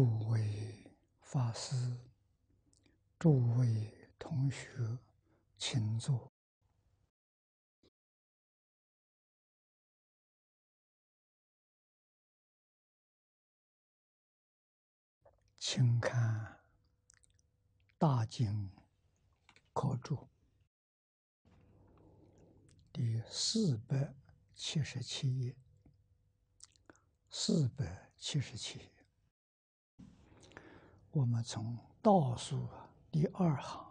诸位法师、诸位同学，请坐，请看《大经》课注第四百七十七页，四百七十七页。我们从倒数第二行、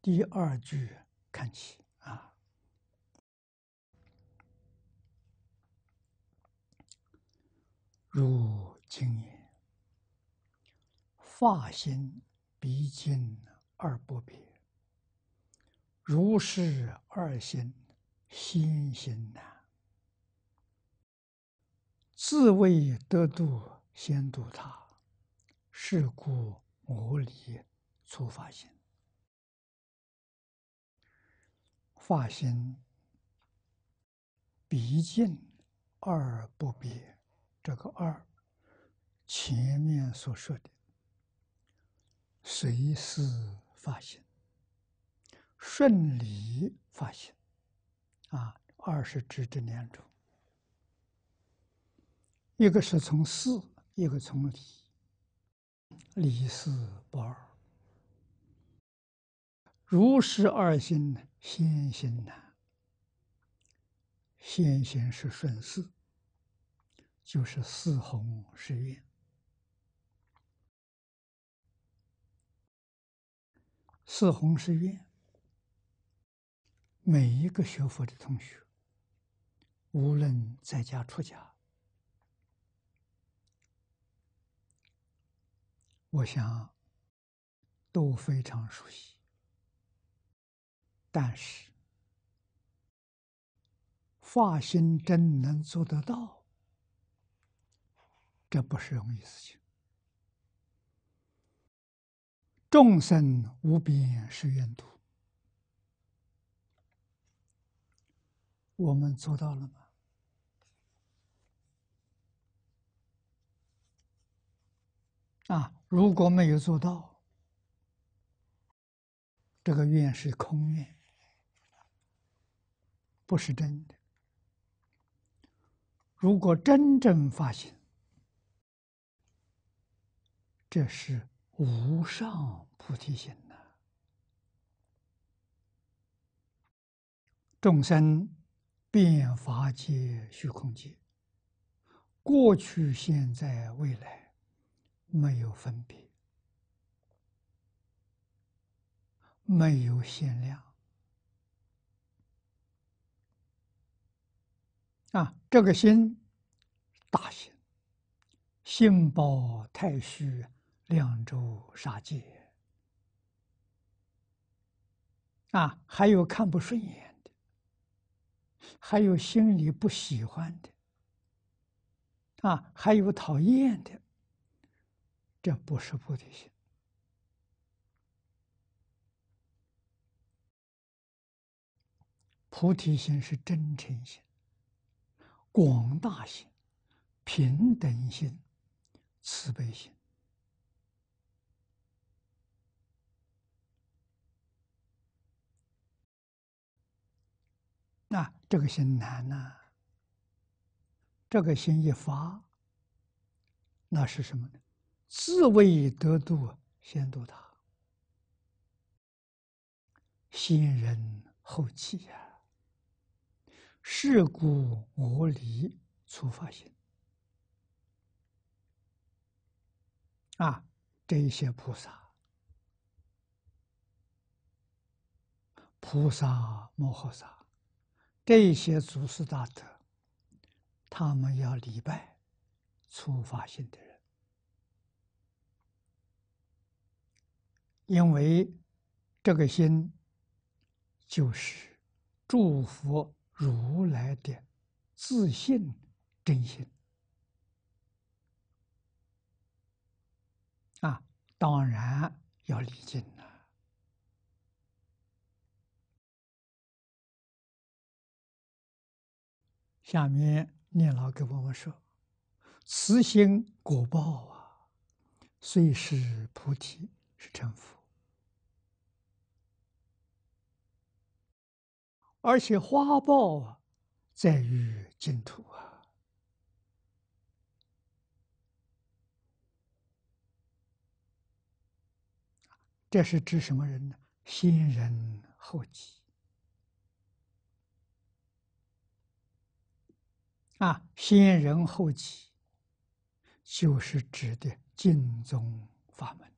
第二句看起啊。如今也，发心毕竟而不别，如是二心，心心难。自未得度，先度他，是故我理初发心。发心必竟而不别，这个“二”前面所说的，随时发心、顺理发心，啊，二是指这两种。一个是从事，一个从理。理事不二，如是二心呢？行难。先行是顺事，就是四红是愿，四红是愿。每一个学佛的同学，无论在家出家。我想都非常熟悉，但是发心真能做得到，这不是容易事情。众生无边誓愿度，我们做到了吗？啊！如果没有做到，这个愿是空愿，不是真的。如果真正发现，这是无上菩提心呐！众生变法界虚空界，过去、现在、未来。没有分别，没有限量啊！这个心，大心，心包太虚，亮周杀界啊！还有看不顺眼的，还有心里不喜欢的，啊，还有讨厌的。这不是菩提心，菩提心是真诚心、广大心、平等心、慈悲心。那这个心难呢？这个心一发，那是什么呢？自为得度，先度他，先人后己呀。事故我离出发心，啊，这些菩萨、菩萨摩诃萨，这些祖师大德，他们要礼拜出发心的。因为这个心就是祝福如来的自信真心啊，当然要理解。了。下面念老给我们说：，慈心果报啊，虽是菩提，是成佛。而且花报啊，在于净土啊。这是指什么人呢？先人后己啊，先人后己，就是指的净宗法门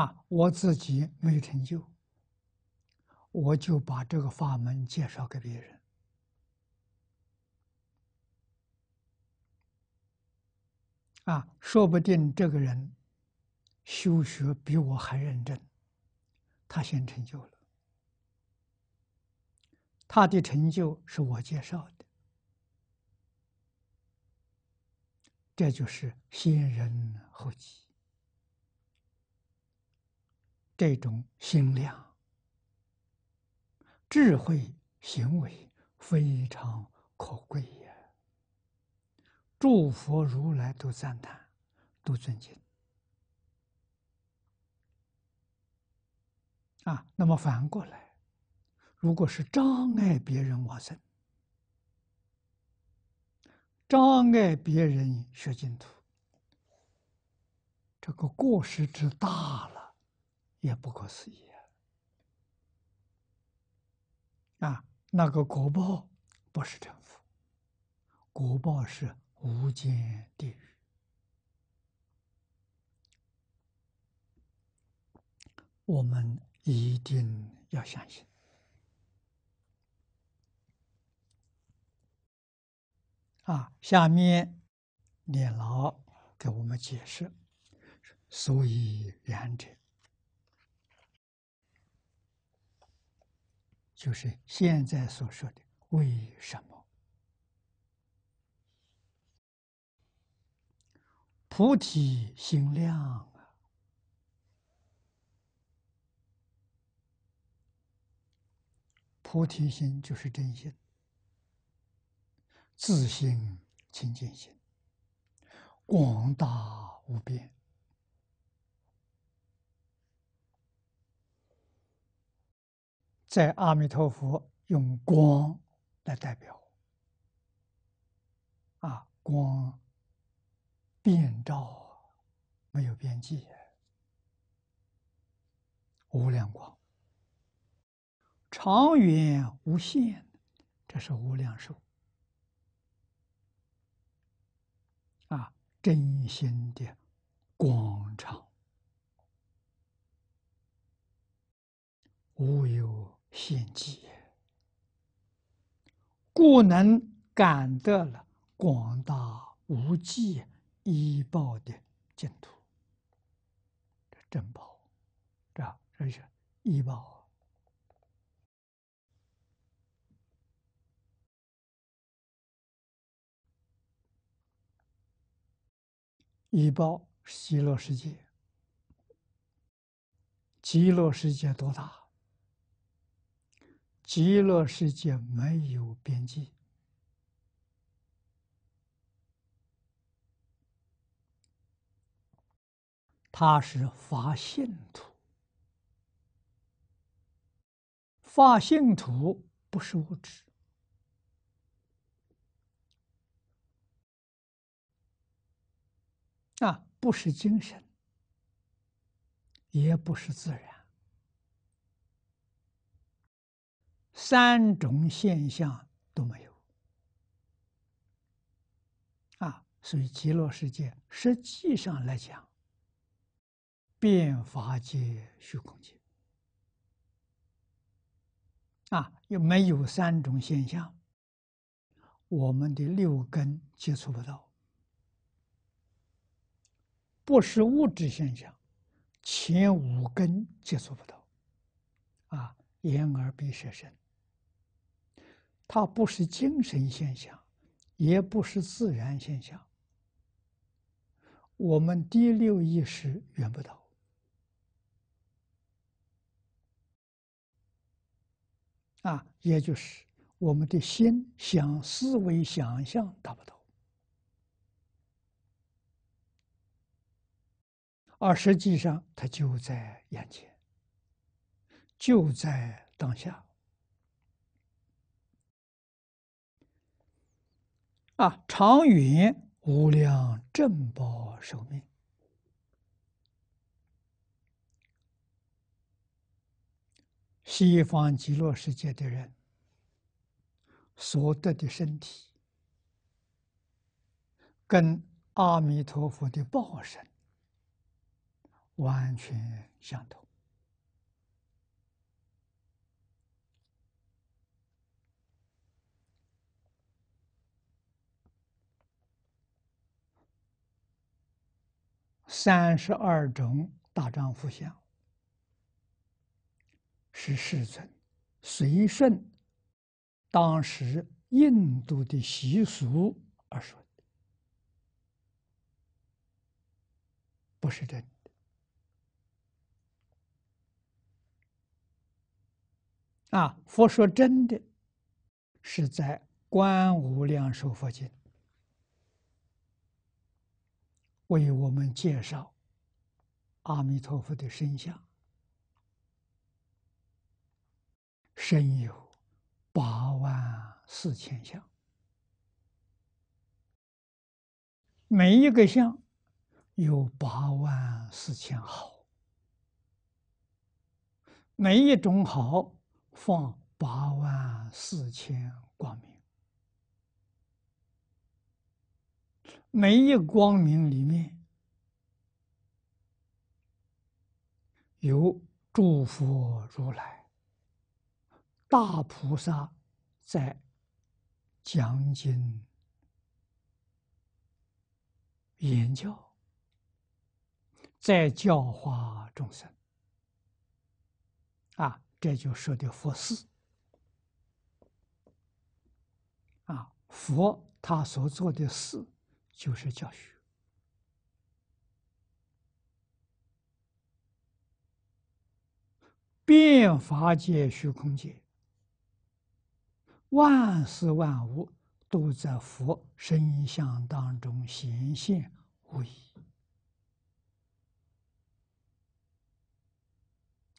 啊。我自己没成就。我就把这个法门介绍给别人啊，说不定这个人修学比我还认真，他先成就了，他的成就是我介绍的，这就是先人后己，这种心量。智慧行为非常可贵呀！诸佛如来都赞叹，都尊敬。啊，那么反过来，如果是障碍别人往生，障碍别人学净土，这个过失之大了，也不可思议。啊，那个国报不是政府，国报是无间地狱。我们一定要相信。啊，下面念老给我们解释，所以然者。就是现在所说的为什么？菩提心亮啊！菩提心就是真心，自性清净心，广大无边。在阿弥陀佛用光来代表，啊，光遍照，没有边际，无量光，长云无限，这是无量寿，啊，真心的光场，无有。天机故能感得了广大无际医报的净土这珍宝，这这是医说，一报一报极乐世界，极乐世界多大？极乐世界没有边际，它是法性土，法性土不是物质，啊，不是精神，也不是自然。三种现象都没有啊，所以极乐世界实际上来讲，变法界、虚空界啊，又没有三种现象，我们的六根接触不到，不是物质现象，前五根接触不到啊，言而鼻舍身。它不是精神现象，也不是自然现象。我们第六意识远不到。啊，也就是我们的心想思维想象达不到，而实际上它就在眼前，就在当下。啊，常云无量正报寿命，西方极乐世界的人所得的身体，跟阿弥陀佛的报身完全相同。三十二种大丈夫相是世尊随顺当时印度的习俗而说的，不是真的。啊，佛说真的是在《观无量寿佛经》。为我们介绍阿弥陀佛的身相，身有八万四千相，每一个相有八万四千好，每一种好放八万四千光明。每一光明里面，有诸佛如来、大菩萨，在讲经、言教，在教化众生。啊，这就说的佛事。啊，佛他所做的事。就是教学，变法界虚空界，万事万物都在佛身相当中显现无疑。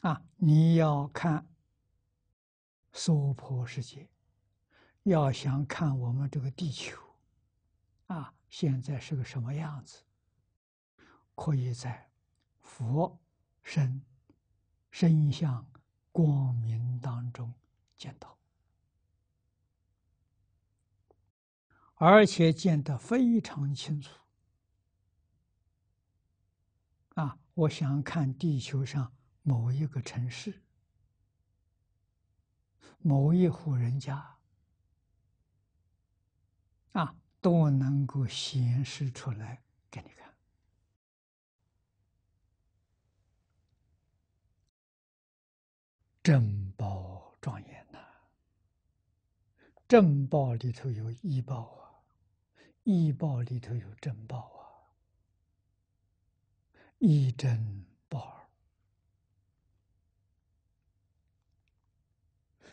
啊，你要看娑婆世界，要想看我们这个地球，啊。现在是个什么样子？可以在佛身、身相、光明当中见到，而且见得非常清楚。啊，我想看地球上某一个城市、某一户人家啊。都能够显示出来给你看。正报庄严呐，正报里头有依报啊，依报里头有正报啊，一真报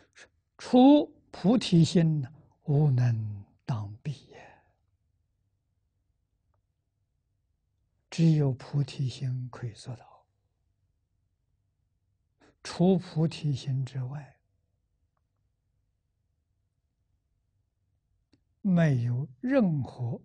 二。出菩提心无能当比。只有菩提心可以做到，除菩提心之外，没有任何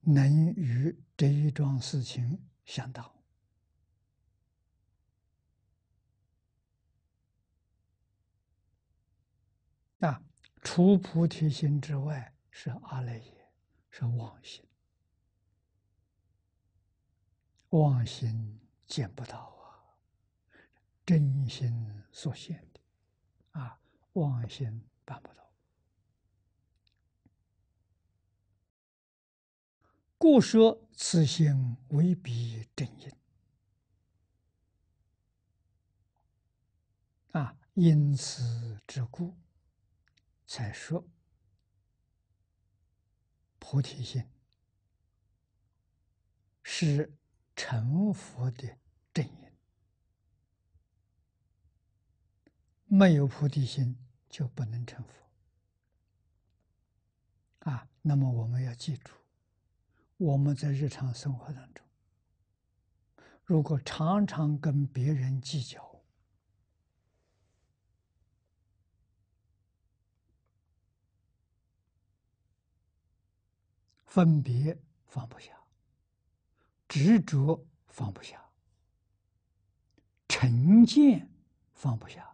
能与这一桩事情相当。那除菩提心之外，是阿赖耶，是妄心，妄心见不到啊，真心所现的，啊，妄心办不到，故说此心未必真因，啊，因此之故。才说，菩提心是成佛的真因，没有菩提心就不能成佛啊。那么我们要记住，我们在日常生活当中，如果常常跟别人计较。分别放不下，执着放不下，成见放不下，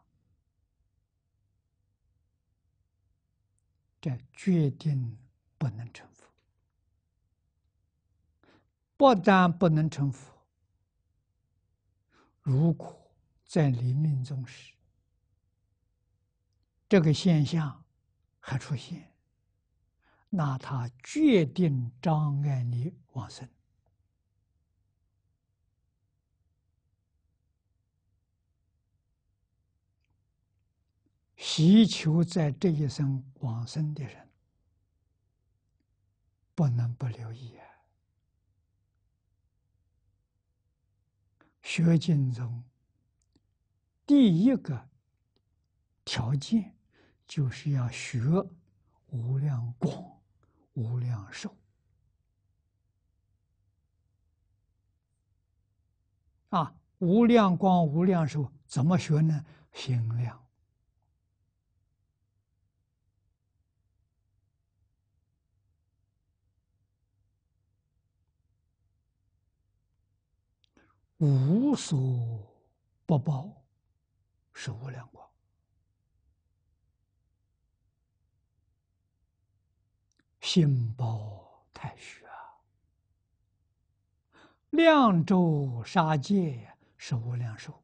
这决定不能成佛。不但不能成佛，如果在临命终时，这个现象还出现。那他决定障碍你往生，祈求在这一生往生的人，不能不留意啊。学经中，第一个条件就是要学无量光。无量寿，啊！无量光，无量寿，怎么学呢？心量无所不包，是无量光。心包太虚啊，量州杀界是无量寿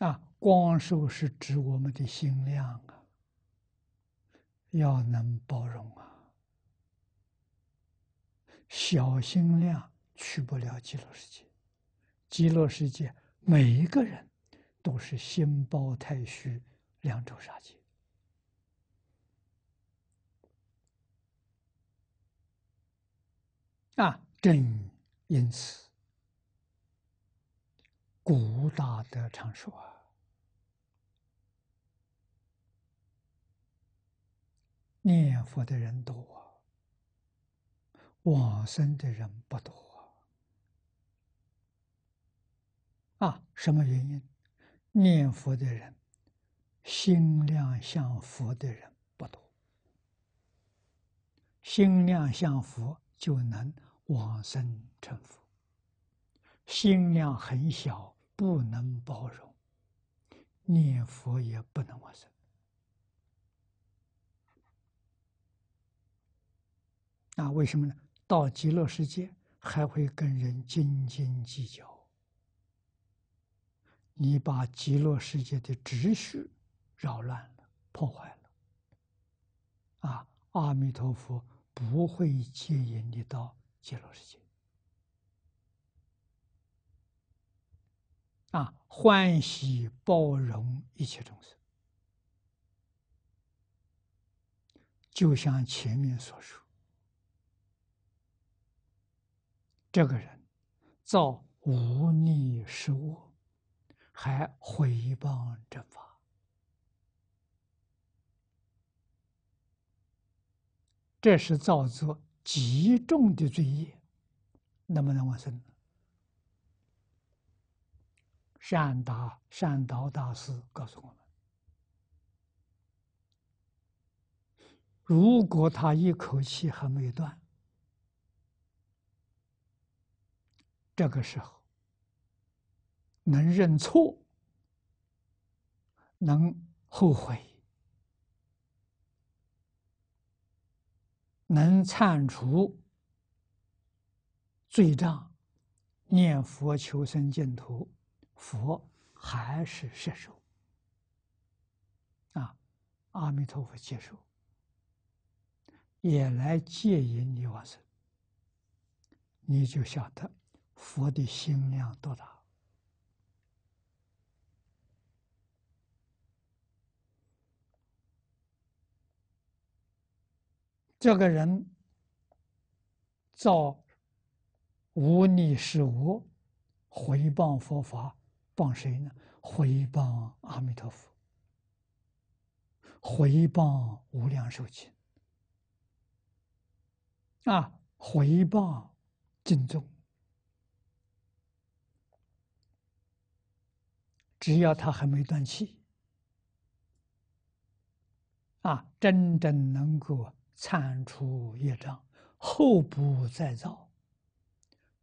啊，光寿是指我们的心量啊，要能包容啊，小心量去不了极乐世界，极乐世界每一个人。都是心包太虚，两种杀气。啊，正因此古大德常说：念佛的人多，往生的人不多。啊，什么原因？念佛的人，心量像佛的人不多。心量像佛就能往生成佛。心量很小，不能包容，念佛也不能往生。那为什么呢？到极乐世界还会跟人斤斤计较。你把极乐世界的秩序扰乱了、破坏了，啊！阿弥陀佛不会接引你到极乐世界，啊！欢喜包容一切众生，就像前面所说，这个人造无逆是恶。还毁谤正法。这是造作极重的罪业。能不能往生？善达善导大师告诉我们：如果他一口气还没有断，这个时候。能认错，能后悔，能铲除罪障，念佛求生净土，佛还是射受啊？阿弥陀佛接受，也来接引你往生，你就晓得佛的心量多大。这个人造无利是无回谤佛法，谤谁呢？回谤阿弥陀佛，回谤无量寿经啊，回谤敬重。只要他还没断气啊，真正能够。铲除业障，后不再造。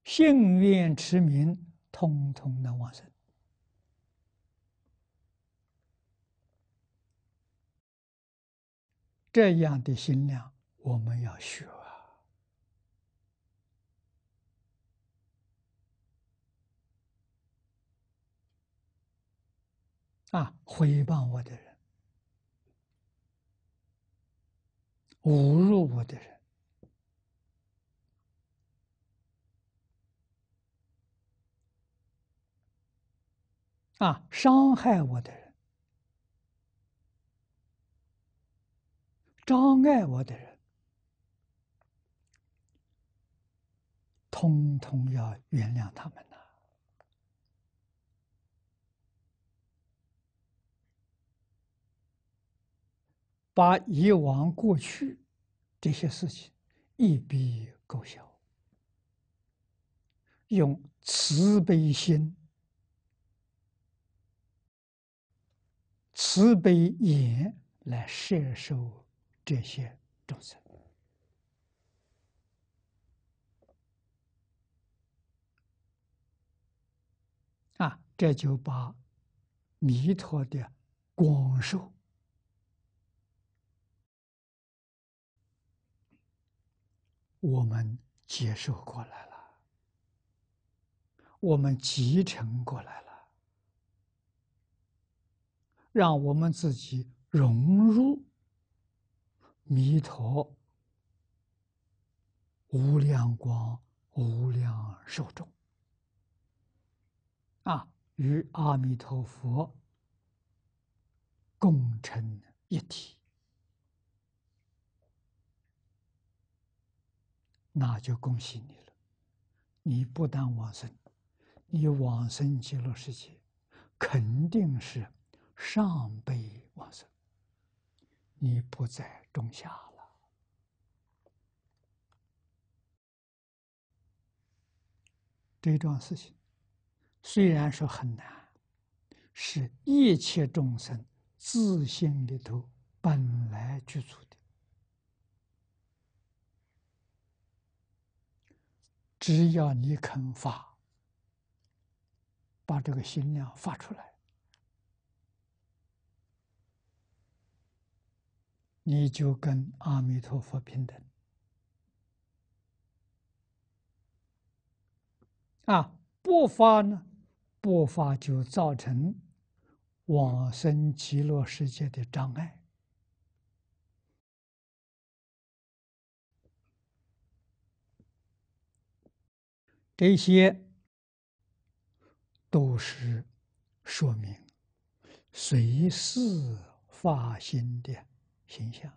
信愿持名，通通能往生。这样的心量，我们要学啊！啊，回报我的人。侮辱我的人，啊，伤害我的人，障碍我的人，通通要原谅他们。把以往过去这些事情一笔勾销，用慈悲心、慈悲眼来摄受这些众生啊！这就把弥陀的广寿。我们接受过来了，我们集成过来了，让我们自己融入弥陀无量光、无量寿中啊，与阿弥陀佛共成一体。那就恭喜你了，你不但往生，你往生极乐世界，肯定是上辈往生，你不在种下了。这桩事情，虽然说很难，是一切众生自心里头本来具足。只要你肯发，把这个心量发出来，你就跟阿弥陀佛平等。啊，不发呢？不发就造成往生极乐世界的障碍。这些都是说明随时发心的形象。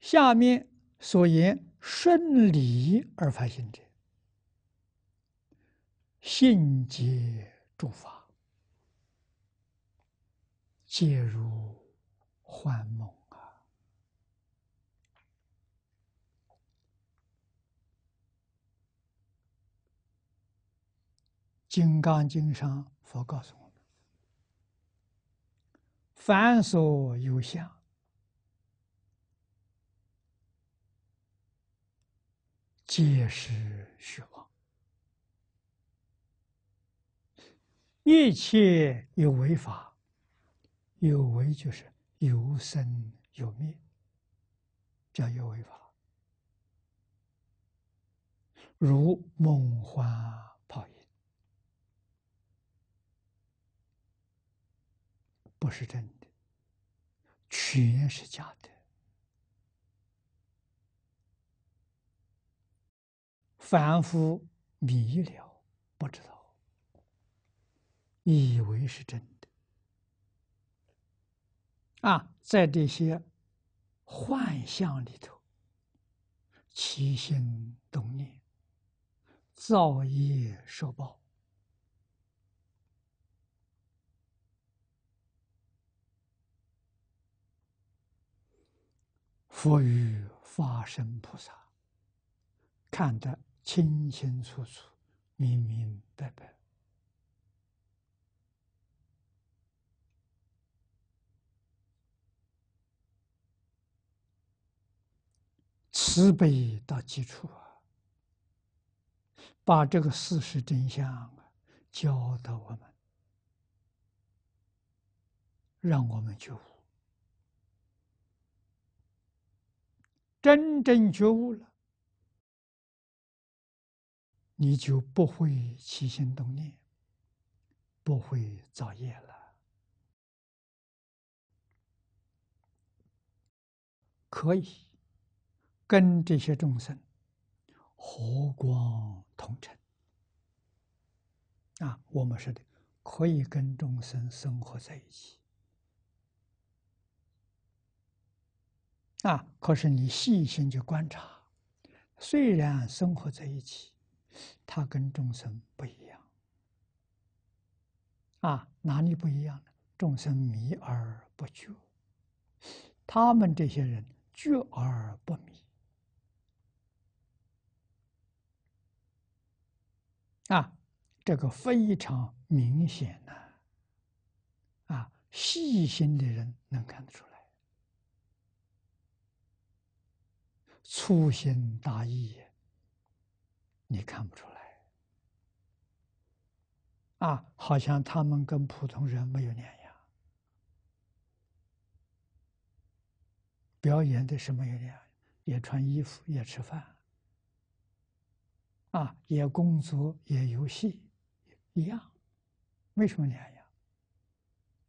下面所言顺理而发心者，信皆诸法，皆如幻梦。《金刚经》上，佛告诉我们：“凡所有相，皆是虚妄。一切有为法，有为就是有生有灭，叫有为法，如梦幻。”不是真的，全是假的。凡夫迷了，不知道，以为是真的。啊，在这些幻象里头，起心动念，造业受报。佛与法身菩萨看得清清楚楚、明明白白，慈悲到基础啊！把这个事实真相啊，教导我们，让我们觉悟。真正觉悟了，你就不会起心动念，不会造业了。可以跟这些众生和光同尘啊，我们说的可以跟众生生活在一起。啊！可是你细心去观察，虽然生活在一起，他跟众生不一样。啊，哪里不一样呢？众生迷而不觉，他们这些人觉而不迷。啊，这个非常明显呢。啊，细心的人能看得出。粗心大意，你看不出来。啊，好像他们跟普通人没有两样，表演的什么也两样，也穿衣服，也吃饭，啊，也工作，也游戏，一样。为什么两样？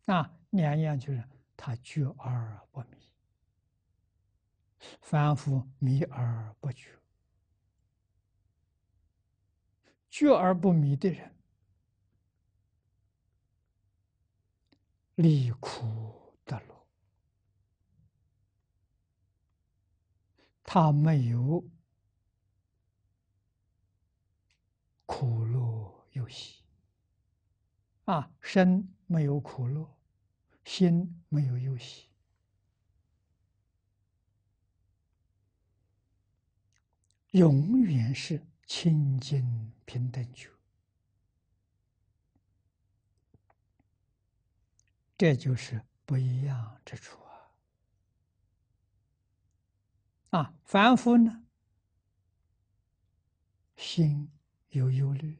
啊，两样就是他举而不明。反复迷而不觉，觉而不迷的人，离苦得乐。他没有苦乐游喜啊，身没有苦乐，心没有忧喜。永远是清净平等觉，这就是不一样之处啊！啊，凡夫呢，心有忧虑，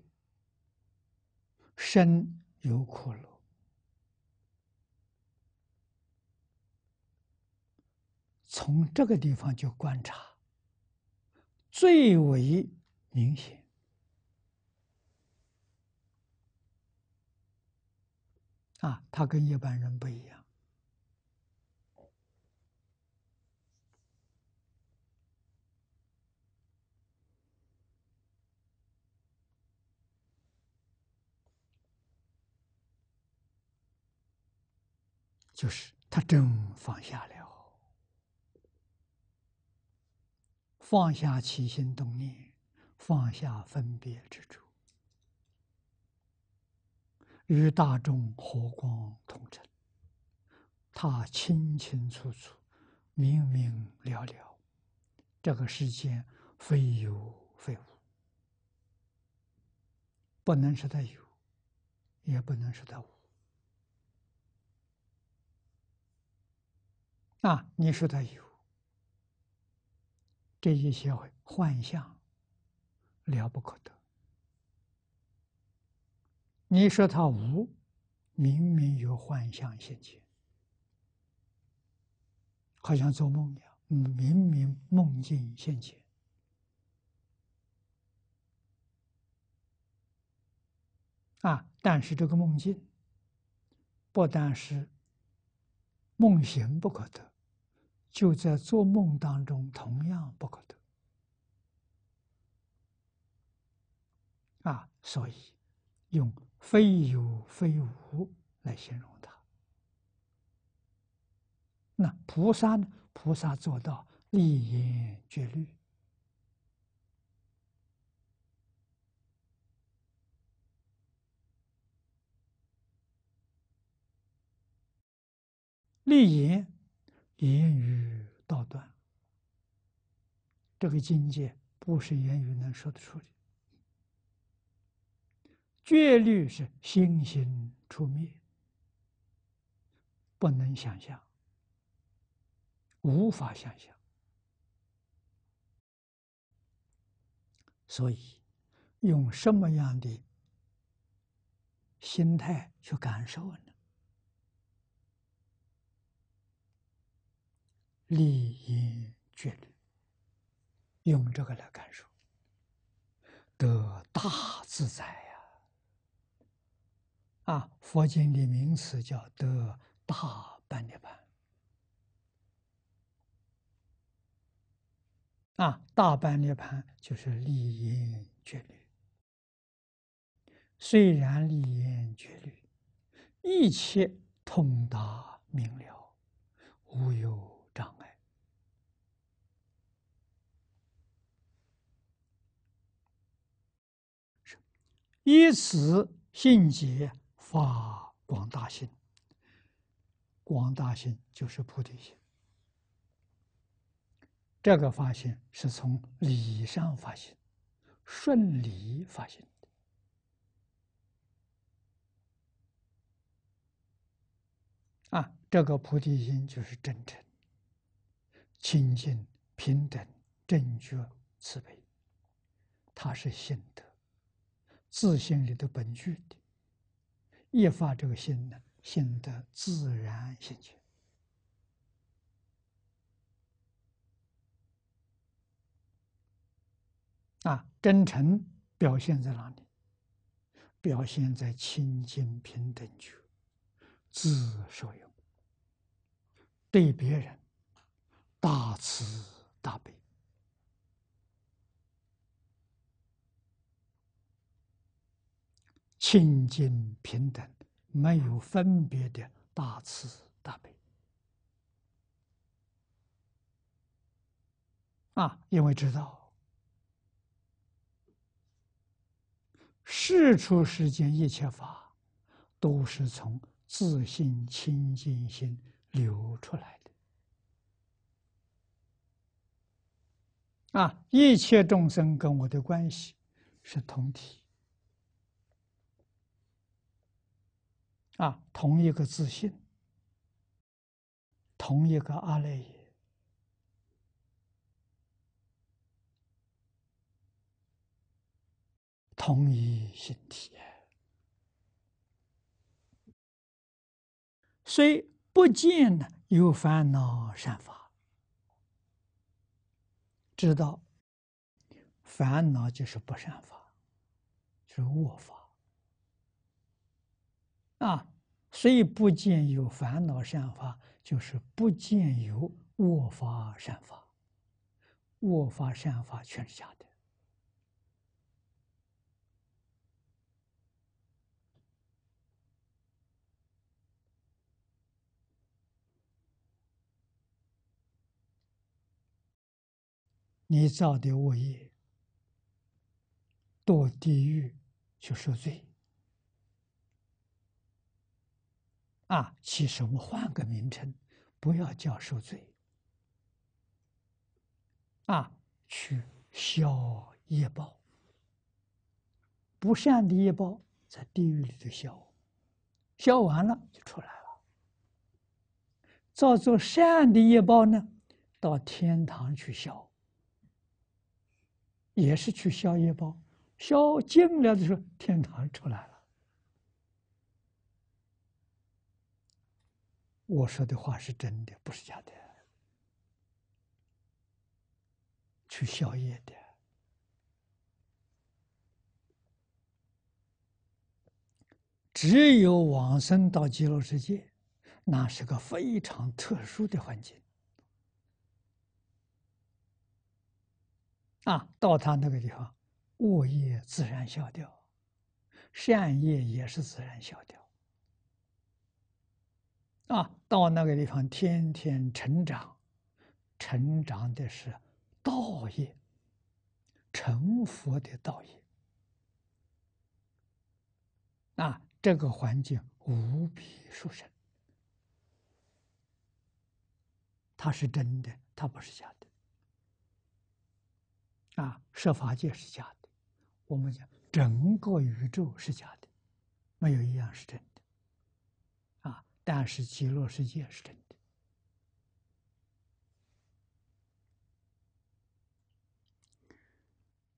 身有苦乐，从这个地方就观察。最为明显啊，他跟一般人不一样，就是他正放下来。放下起心动念，放下分别执着，与大众火光同尘。他清清楚楚，明明了了，这个世间非有非无，不能说他有，也不能说他无。啊，你说他有。这些幻象了不可得。你说他无，明明有幻象现前，好像做梦一样，明明梦境现前啊。但是这个梦境，不但是梦行不可得。就在做梦当中，同样不可得啊！所以用“非有非无”来形容它。那菩萨呢？菩萨做到立言绝律。立言。言语道断，这个境界不是言语能说得出的。戒律是心心出灭，不能想象，无法想象。所以，用什么样的心态去感受呢？利因绝用这个来感受，得大自在呀！啊，佛经的名词叫得大般涅盘。啊，大般涅盘就是利因绝虽然利因绝虑，一切通达明了，无忧。障碍是，以此信结发广大心，广大心就是菩提心。这个发心是从理上发心，顺理发心啊，这个菩提心就是真诚。清净、平等、正确、慈悲，它是心德，自信里的本具的。一发这个心呢，心德自然兴起。啊，真诚表现在哪里？表现在清净、平等、觉，自受用。对别人。大慈大悲，清净平等，没有分别的大慈大悲啊！因为知道，事出世间，一切法都是从自信清净心流出来。啊，一切众生跟我的关系是同体，啊，同一个自信，同一个阿赖耶，同一心体，所以不见得有烦恼善发。知道，烦恼就是不善法，是恶法。啊，所以不见有烦恼善法，就是不见有恶法善法，恶法善法全是假的。你造的恶业，堕地狱去受罪。啊，其实我们换个名称，不要叫受罪，啊，去消业报。不善的业报在地狱里头消，消完了就出来了。造作善的业报呢，到天堂去消。也是去宵夜包，宵尽了的时候，天堂出来了。我说的话是真的，不是假的。去宵夜的，只有往生到极乐世界，那是个非常特殊的环节。啊，到他那个地方，恶业自然消掉，善业也是自然消掉。啊，到那个地方，天天成长，成长的是道业。成佛的道业。啊，这个环境无比殊胜，它是真的，它不是假的。啊，设法界是假的，我们讲整个宇宙是假的，没有一样是真的。啊，但是极乐世界是真的。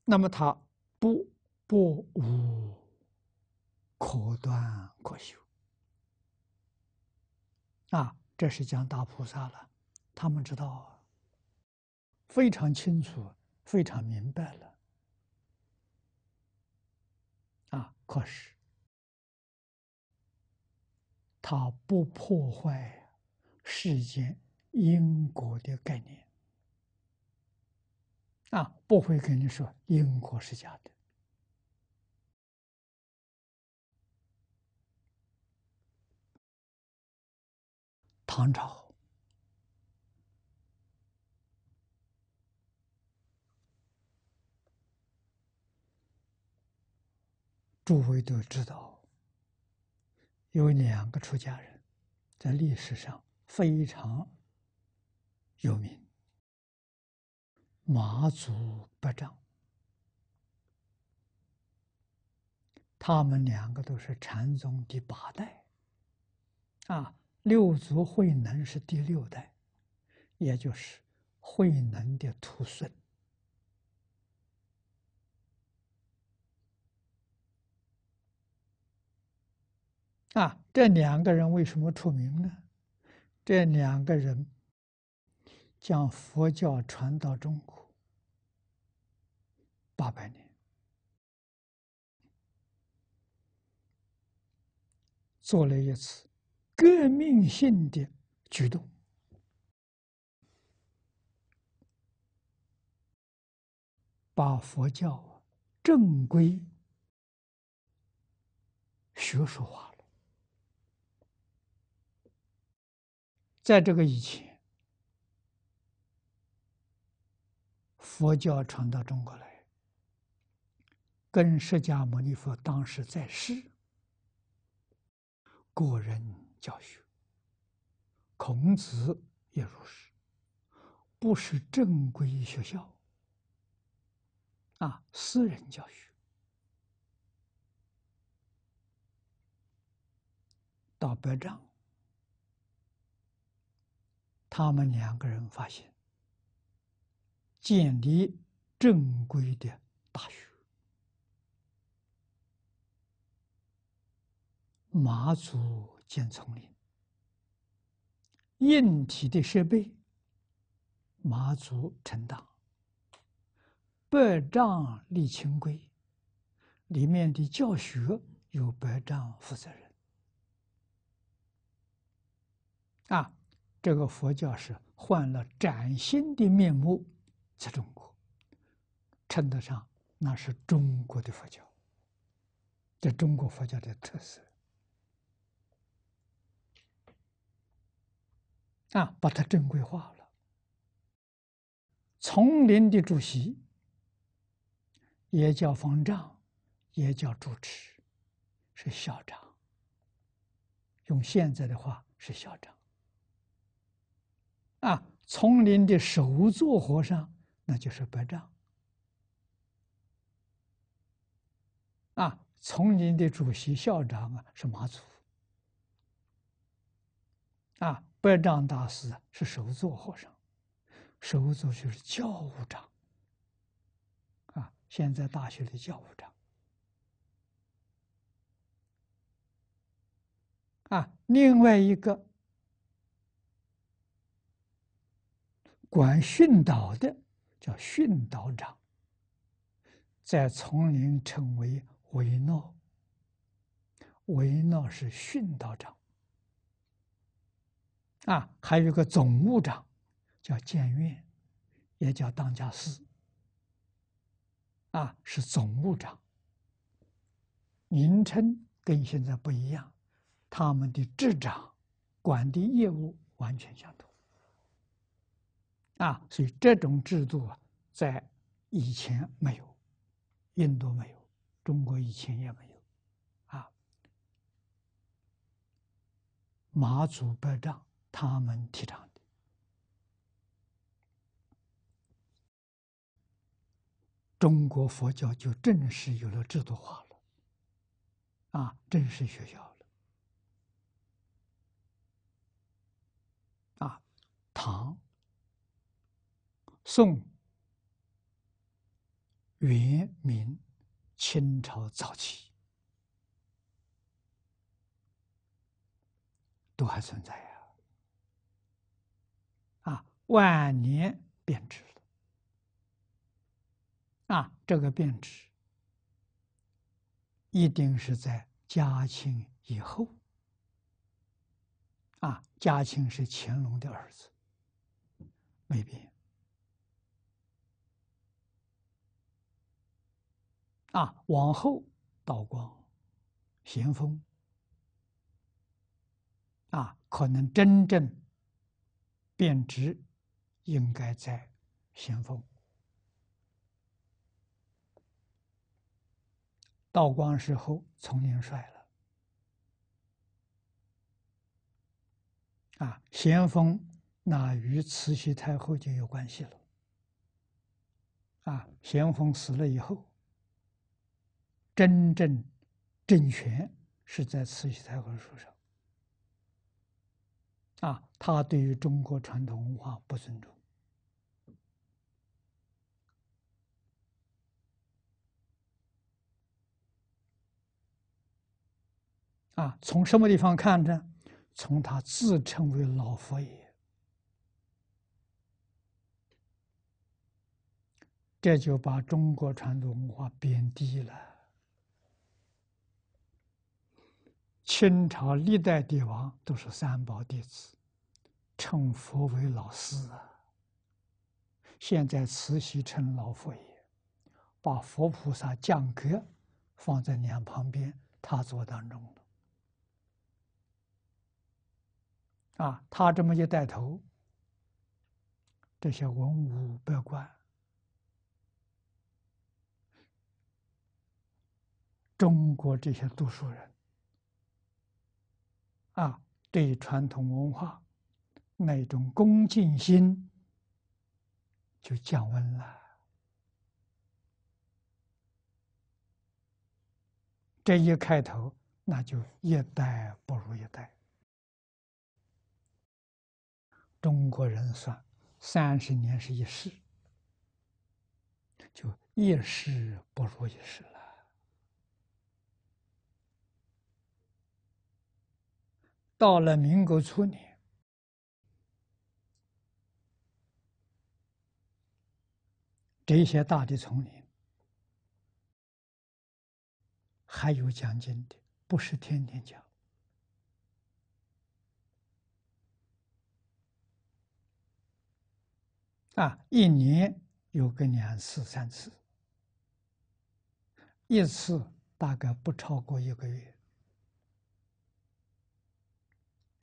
那么，它不不无可断可修。啊，这是讲大菩萨了，他们知道非常清楚。非常明白了，啊，可是他不破坏世间因果的概念，啊，不会跟你说因果是假的。唐朝。诸位都知道，有两个出家人在历史上非常有名——马祖、八丈。他们两个都是禅宗第八代，啊，六祖慧能是第六代，也就是慧能的徒孙。啊，这两个人为什么出名呢？这两个人将佛教传到中国八百年，做了一次革命性的举动，把佛教正规学术化。在这个以前，佛教传到中国来，跟释迦牟尼佛当时在世，个人教学。孔子也如是，不是正规学校，啊，私人教学，打白仗。他们两个人发现，建立正规的大学，马祖建丛林，硬体的设备，马祖承担；百丈立清规，里面的教学由百丈负责人。啊。这个佛教是换了崭新的面目，在中国称得上那是中国的佛教，在中国佛教的特色啊，把它正规化了。丛林的主席也叫方丈，也叫主持，是校长，用现在的话是校长。啊，丛林的首座和尚那就是白丈。啊，丛林的主席、校长啊是马祖。啊，白丈大师是首座和尚，首座就是教务长。啊，现在大学的教务长。啊，另外一个。管训导的叫训导长，在丛林称为维诺。维诺是训导长啊，还有一个总务长，叫监院，也叫当家师，啊，是总务长。名称跟现在不一样，他们的职掌、管的业务完全相同。啊，所以这种制度啊，在以前没有，印度没有，中国以前也没有，啊，马祖白丈他们提倡的，中国佛教就正式有了制度化了，啊，正式学校了，啊，唐。宋、元、明、清朝早期都还存在呀，啊，晚年贬值了，啊，这个变质一定是在嘉庆以后，啊，嘉庆是乾隆的儿子，没变。啊，往后道光、咸丰啊，可能真正变质应该在咸丰。道光时候崇宁衰了。啊，咸丰那与慈禧太后就有关系了。啊，咸丰死了以后。真正政权是在慈禧太后手上。啊，他对于中国传统文化不尊重。啊，从什么地方看呢？从他自称为老佛爷，这就把中国传统文化贬低了。清朝历代帝王都是三宝弟子，称佛为老师。现在慈禧称老佛爷，把佛菩萨降格放在两旁边，他坐当中了。啊，他这么一带头，这些文武百官、中国这些读书人。啊，对传统文化那种恭敬心就降温了。这一开头，那就一代不如一代。中国人算三十年是一世，就一世不如一世了。到了民国初年，这些大的丛林还有奖金的，不是天天讲。啊，一年有个两次、三次，一次大概不超过一个月。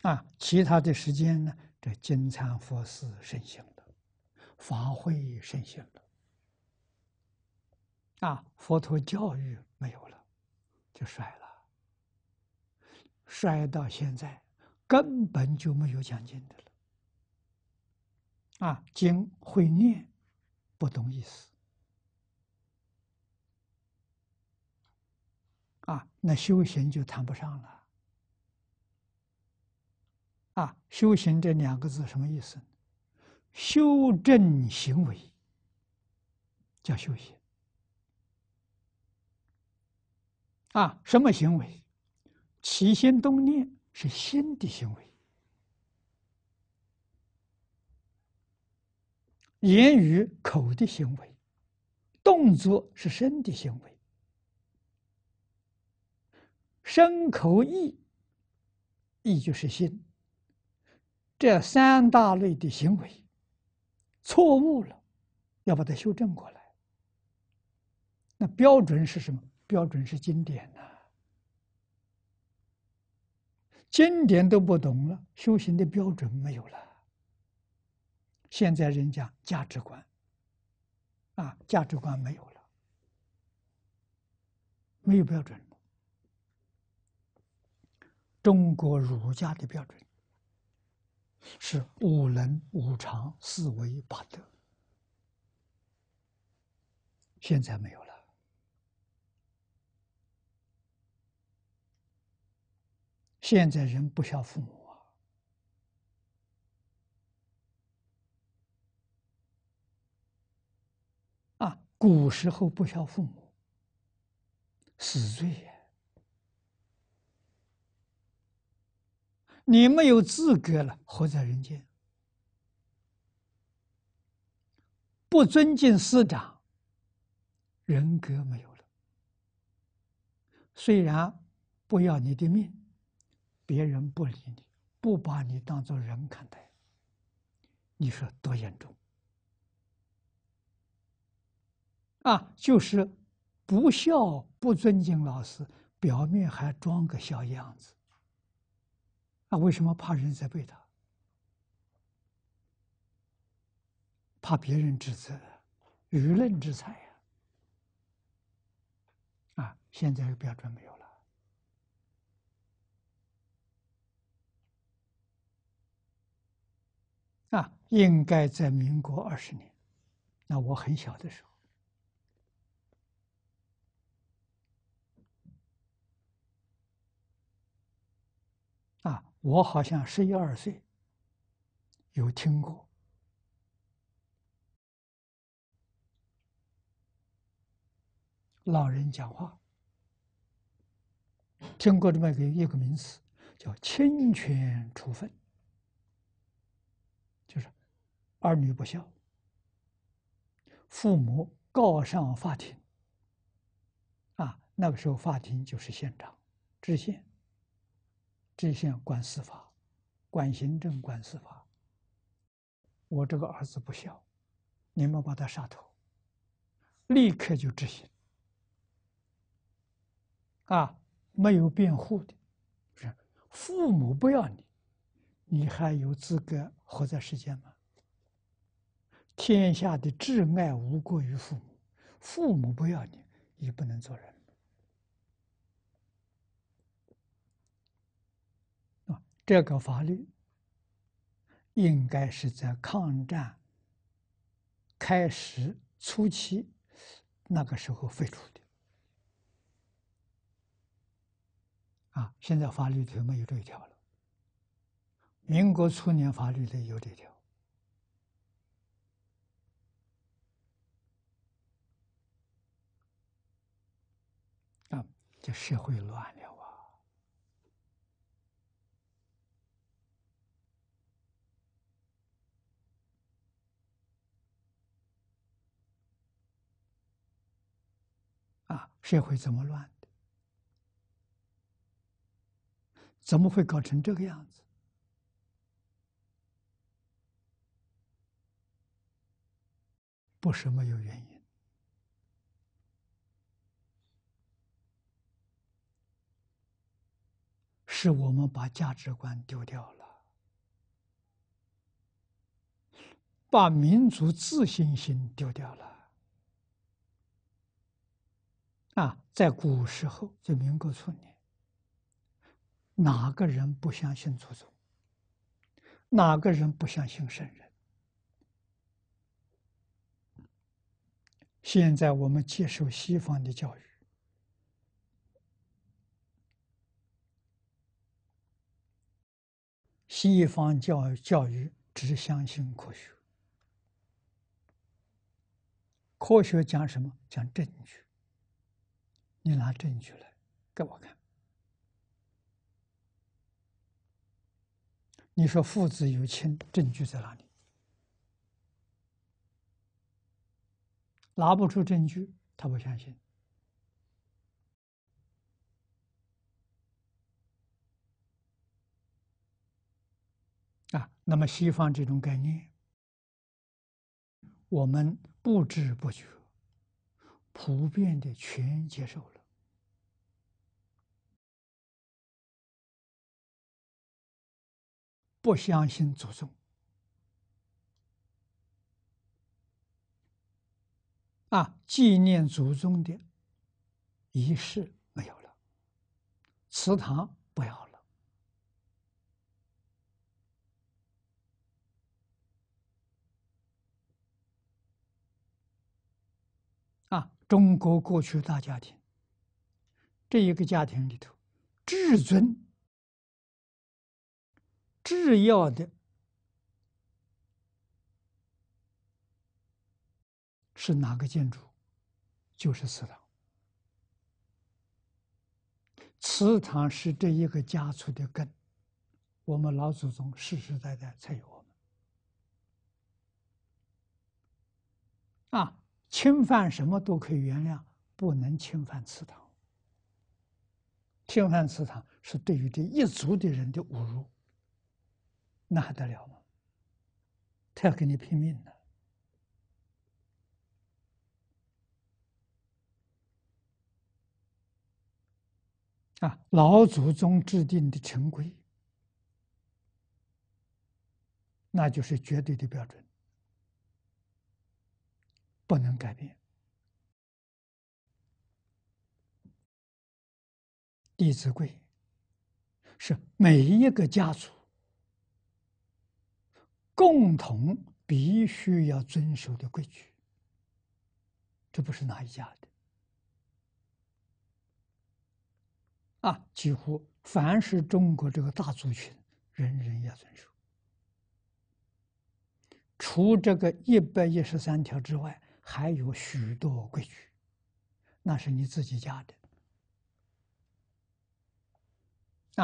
啊，其他的时间呢？这金蝉佛寺盛行了，法会盛行了。啊，佛陀教育没有了，就衰了。衰到现在，根本就没有讲经的了。啊，经会念，不懂意思。啊，那修行就谈不上了。啊，修行这两个字什么意思？修正行为叫修行。啊，什么行为？起心动念是心的行为；言语口的行为；动作是身的行为。身口意，意就是心。这三大类的行为错误了，要把它修正过来。那标准是什么？标准是经典呐。经典都不懂了，修行的标准没有了。现在人家价值观啊，价值观没有了，没有标准。中国儒家的标准。是五伦五常四维八德，现在没有了。现在人不孝父母啊！啊，古时候不孝父母死罪。你没有资格了，活在人间。不尊敬师长，人格没有了。虽然不要你的命，别人不理你，不把你当做人看待。你说多严重？啊，就是不孝、不尊敬老师，表面还装个小样子。那为什么怕人责备他？怕别人指责、舆论制裁呀？啊，现在的标准没有了。啊，应该在民国二十年，那我很小的时候。啊，我好像十一二岁有听过老人讲话，听过这么一个一个名词，叫“侵权处分”，就是儿女不孝，父母告上法庭，啊，那个时候法庭就是县长知县。执行管司法、管行政、管司法。我这个儿子不孝，你们把他杀头，立刻就执行。啊，没有辩护的，是父母不要你，你还有资格活在世间吗？天下的挚爱无过于父母，父母不要你，也不能做人。这个法律应该是在抗战开始初期那个时候废除的啊！现在法律里没有这一条了。民国初年法律里有这条啊，这社会乱。啊，社会怎么乱的？怎么会搞成这个样子？不是没有原因，是我们把价值观丢掉了，把民族自信心丢掉了。在古时候，在民国初年，哪个人不相信祖宗？哪个人不相信圣人？现在我们接受西方的教育，西方教教育只相信科学，科学讲什么？讲证据。你拿证据来给我看。你说父子有亲，证据在哪里？拿不出证据，他不相信。啊，那么西方这种概念，我们不知不觉、普遍的全接受了。不相信祖宗啊，纪念祖宗的仪式没有了，祠堂不要了啊！中国过去大家庭，这一个家庭里头，至尊。制药的是哪个建筑？就是祠堂。祠堂是这一个家族的根，我们老祖宗世世代代才有我们。啊，侵犯什么都可以原谅，不能侵犯祠堂。侵犯祠堂是对于这一族的人的侮辱。那还得了吗？他要跟你拼命呢！啊，老祖宗制定的成规，那就是绝对的标准，不能改变。《弟子规》是每一个家族。共同必须要遵守的规矩，这不是哪一家的，啊，几乎凡是中国这个大族群，人人要遵守。除这个一百一十三条之外，还有许多规矩，那是你自己家的，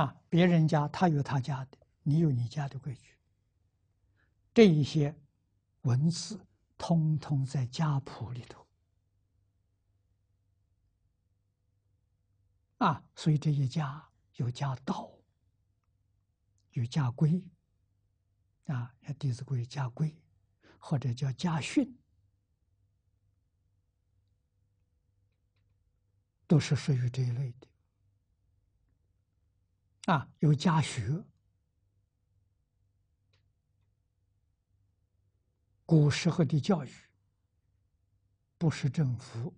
啊，别人家他有他家的，你有你家的规矩。这一些文字，通通在家谱里头。啊，所以这一家有家道，有家规，啊，像《弟子规》家规，或者叫家训，都是属于这一类的。啊，有家学。古时候的教育，不是政府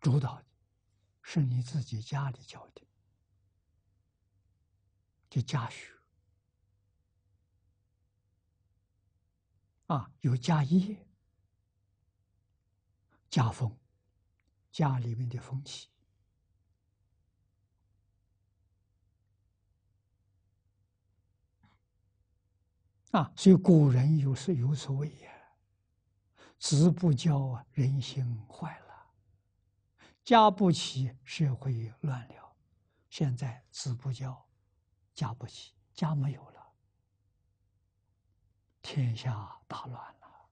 主导的，是你自己家里教的，的家学啊，有家业、家风、家里面的风气。啊，所以古人有时有所谓也，子不教啊，人性坏了；家不齐，社会乱了。现在子不教，家不齐，家没有了，天下大乱了。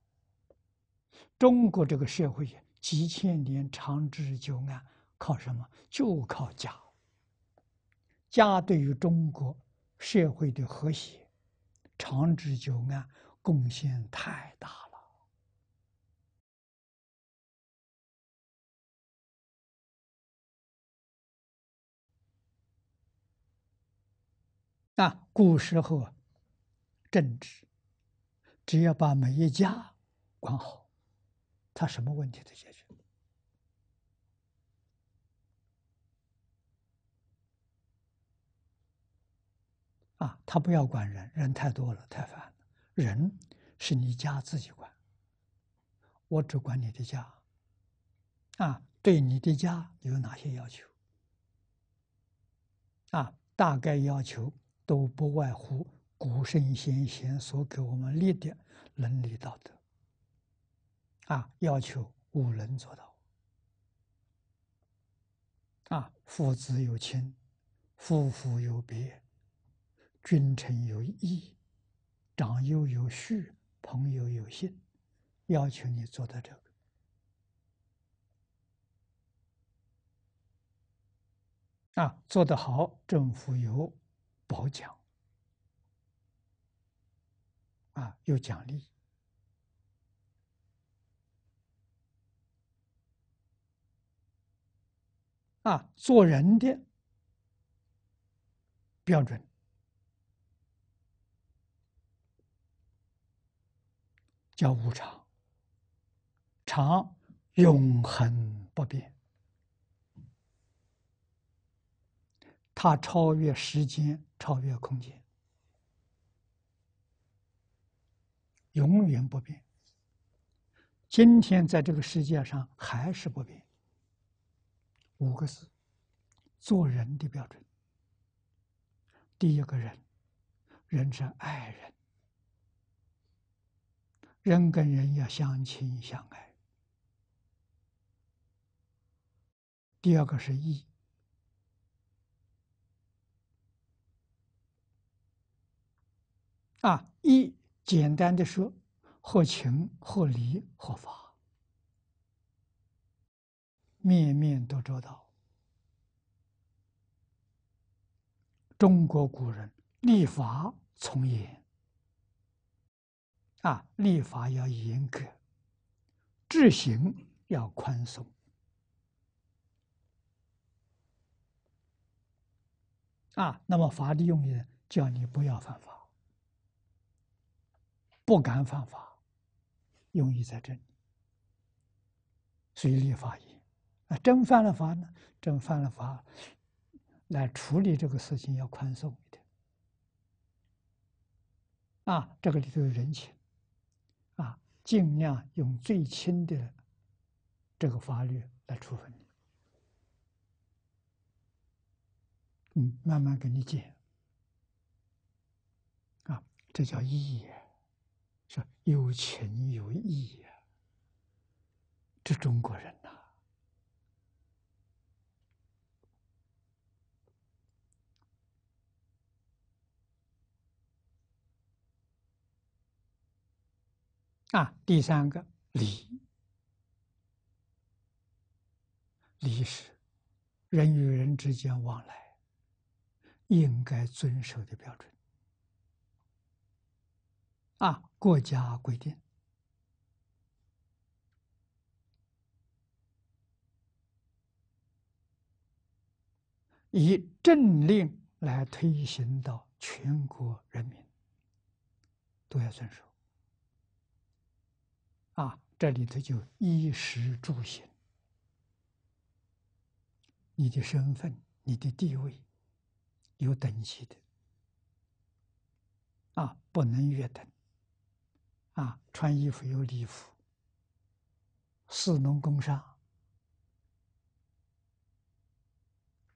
中国这个社会几千年长治久安，靠什么？就靠家。家对于中国社会的和谐。长治久安贡献太大了。啊，古时候政治，只要把每一家管好，他什么问题都解决。啊，他不要管人，人太多了太烦了。人是你家自己管，我只管你的家。啊，对你的家有哪些要求？啊，大概要求都不外乎古圣先贤所给我们立的伦理道德。啊，要求五能做到。啊，父子有亲，夫妇有别。君臣有义，长幼有序，朋友有信，要求你做到这个。啊，做得好，政府有褒奖，啊，有奖励，啊，做人的标准。叫无常，常永恒不变，它超越时间，超越空间，永远不变。今天在这个世界上还是不变。五个字，做人的标准。第一个人，人称爱人。人跟人要相亲相爱。第二个是义啊，义简单的说，合情、合理、合法，面面都做到。中国古人立法从严。啊，立法要严格，执行要宽松。啊，那么法的用意叫你不要犯法，不敢犯法，用意在这里。所以立法也，啊，真犯了法呢，真犯了法，来处理这个事情要宽松一点。啊，这个里头有人情。尽量用最轻的这个法律来处分你，嗯，慢慢跟你讲啊，这叫义是说有情有义呀，这中国人呐。啊，第三个礼。礼是人与人之间往来应该遵守的标准。啊，国家规定以政令来推行到全国人民都要遵守。啊，这里头就衣食住行，你的身份、你的地位有等级的，啊，不能越等。啊，穿衣服有礼服，四农工商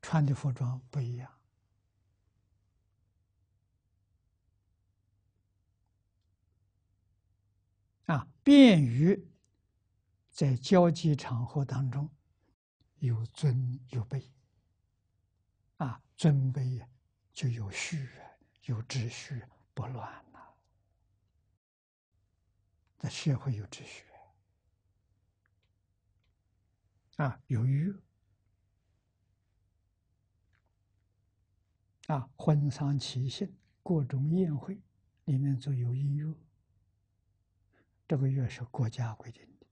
穿的服装不一样。啊，便于在交际场合当中有尊有卑，啊，尊卑呀就有序，有秩序不乱了。那社会有秩序，啊，有欲。啊，婚丧期限，各种宴会里面就有音乐。这个月是国家规定的，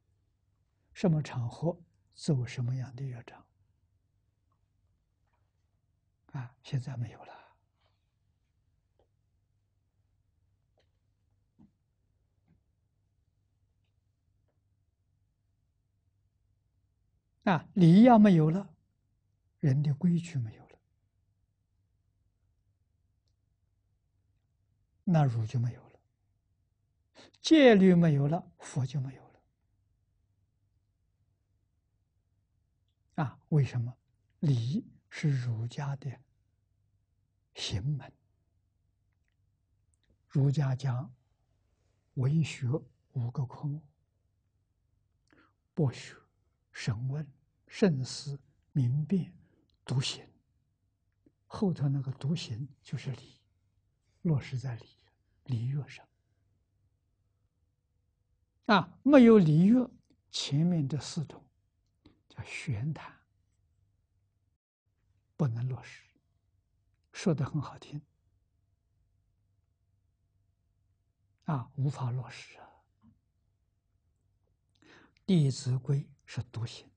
什么场合奏什么样的乐章啊？现在没有了。啊，礼要没有了，人的规矩没有了，那儒就没有。戒律没有了，佛就没有了。啊，为什么？礼是儒家的行门。儒家讲为学五个空：博学、审问、慎思、明辨、笃行。后头那个独行就是礼，落实在礼，礼乐上。啊，没有礼乐，前面这四种叫玄谈，不能落实。说的很好听，啊，无法落实啊。《弟子规》是读写。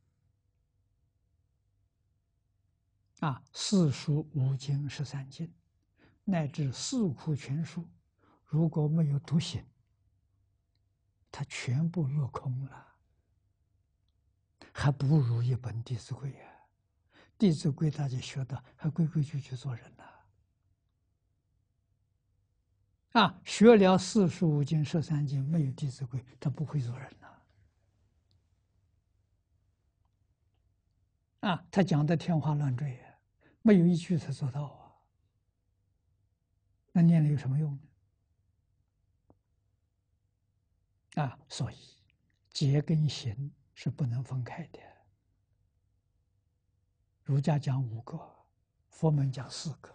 啊，《四书五经》十三经，乃至《四库全书》，如果没有读写。他全部落空了，还不如一本《弟子规》啊，《弟子规》大家学的，还规规矩矩做人呢。啊，学了四书五经、十三经，没有《弟子规》，他不会做人呐。啊，他讲的天花乱坠没有一句他做到啊。那念了有什么用呢？啊，所以，结跟行是不能分开的。儒家讲五个，佛门讲四个，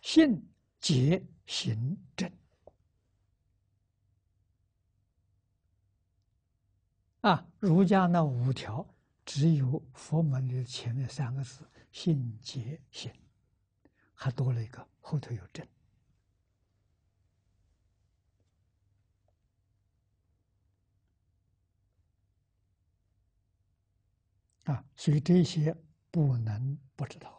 信、结、行、正。啊，儒家那五条，只有佛门的前面三个字：信、结、行，还多了一个，后头有正。啊，所以这些不能不知道。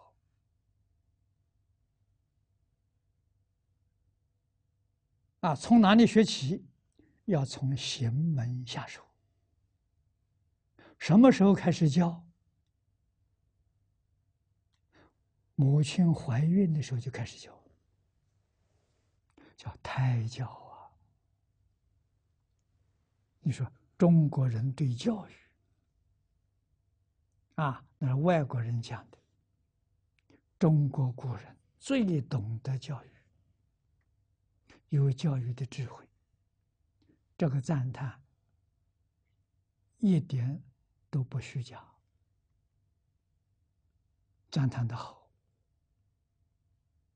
啊，从哪里学起？要从行门下手。什么时候开始教？母亲怀孕的时候就开始教，叫胎教啊。你说中国人对教育。啊，那是外国人讲的。中国古人最懂得教育，有教育的智慧。这个赞叹一点都不虚假，赞叹的好。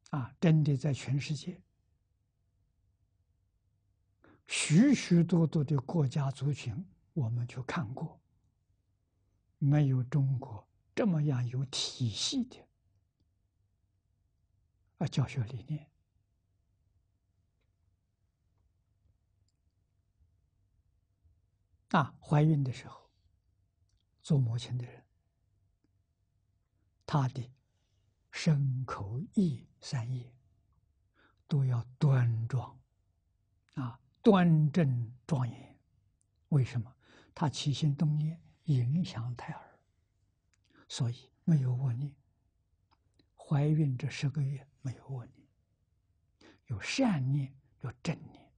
啊，真的在全世界，许许多多的国家族群，我们去看过。没有中国这么样有体系的啊教学理念。啊，怀孕的时候，做母亲的人，他的身口、意三业都要端庄，啊，端正庄严。为什么？他起心动念。影响胎儿，所以没有恶念。怀孕这十个月没有恶念，有善念，有正念。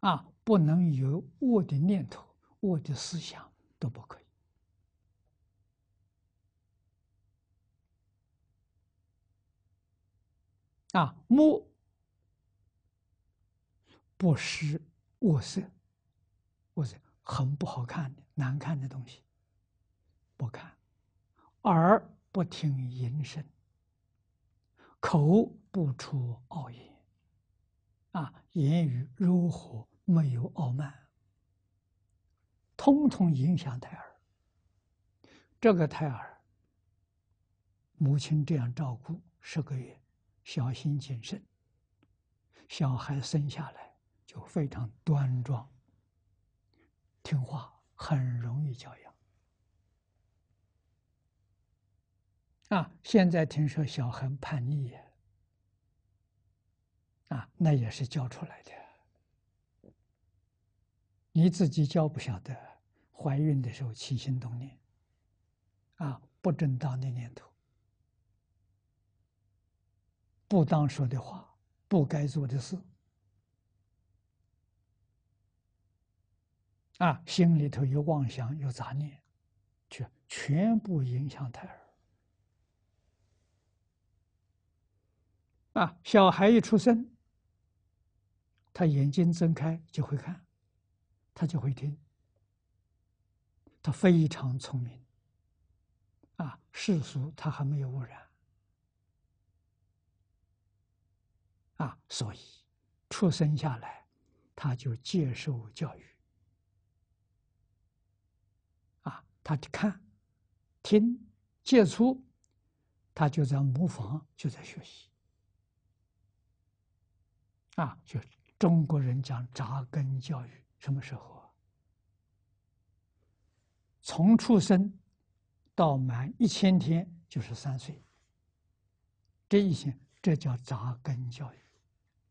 啊，不能有恶的念头，恶的思想都不可以。啊，目不是，我色，我是很不好看的。难看的东西，不看；耳不听淫声，口不出傲言，啊，言语如何没有傲慢，通通影响胎儿。这个胎儿，母亲这样照顾十个月，小心谨慎，小孩生下来就非常端庄、听话。很容易教养啊！现在听说小孩叛逆啊，那也是教出来的。你自己教不晓得，怀孕的时候起心动念，啊，不正当的念头，不当说的话，不该做的事。啊，心里头有妄想，有杂念，却全部影响胎儿。啊，小孩一出生，他眼睛睁开就会看，他就会听，他非常聪明。啊，世俗他还没有污染，啊，所以出生下来，他就接受教育。他去看、听、接触，他就在模仿，就在学习。啊，就中国人讲扎根教育，什么时候从出生到满一千天，就是三岁。这一些这叫扎根教育。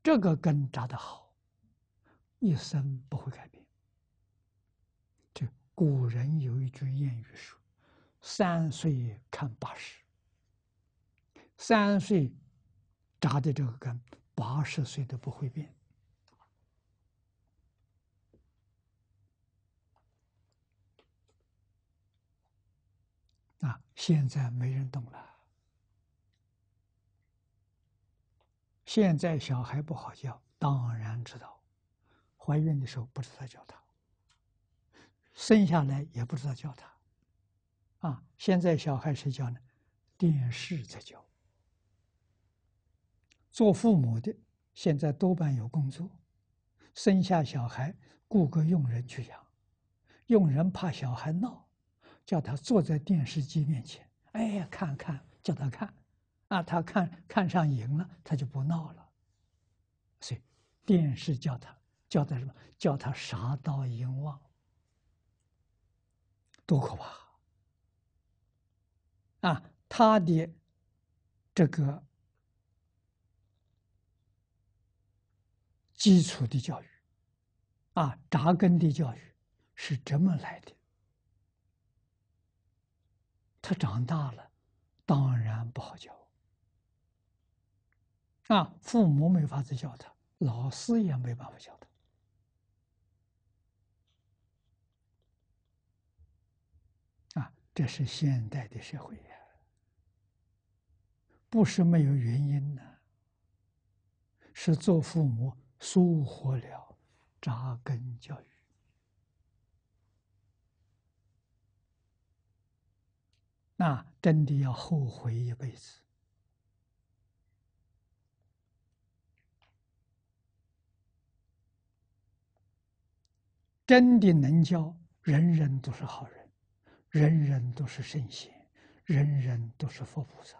这个根扎得好，一生不会改变。古人有一句谚语说：“三岁看八十。”三岁扎的这个根，八十岁都不会变。啊，现在没人懂了。现在小孩不好教，当然知道。怀孕的时候不知道教他。生下来也不知道教他，啊！现在小孩谁教呢？电视在教。做父母的现在多半有工作，生下小孩雇个佣人去养，佣人怕小孩闹，叫他坐在电视机面前，哎，呀，看看，叫他看，啊，他看看上瘾了，他就不闹了。所以，电视教他，教他什么？教他啥都遗忘。多可怕！啊，他的这个基础的教育，啊，扎根的教育是这么来的。他长大了，当然不好教。啊，父母没法子教他，老师也没办法教。这是现代的社会呀，不是没有原因呢。是做父母疏忽了扎根教育，那真的要后悔一辈子。真的能教人人都是好人。人人都是圣贤，人人都是佛菩萨。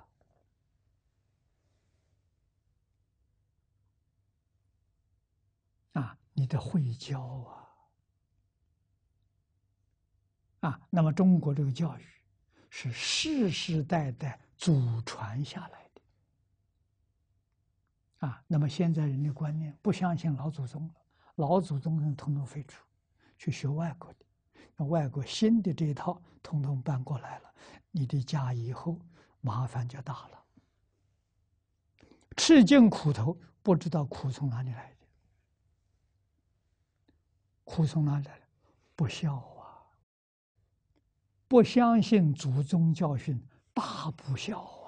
啊，你得会教啊！啊，那么中国这个教育是世世代代祖传下来的。啊，那么现在人的观念不相信老祖宗了，老祖宗人统统废除，去学外国的。外国新的这一套，统统搬过来了，你的家以后麻烦就大了，吃尽苦头，不知道苦从哪里来的，苦从哪里来？不孝啊！不相信祖宗教训，大不孝。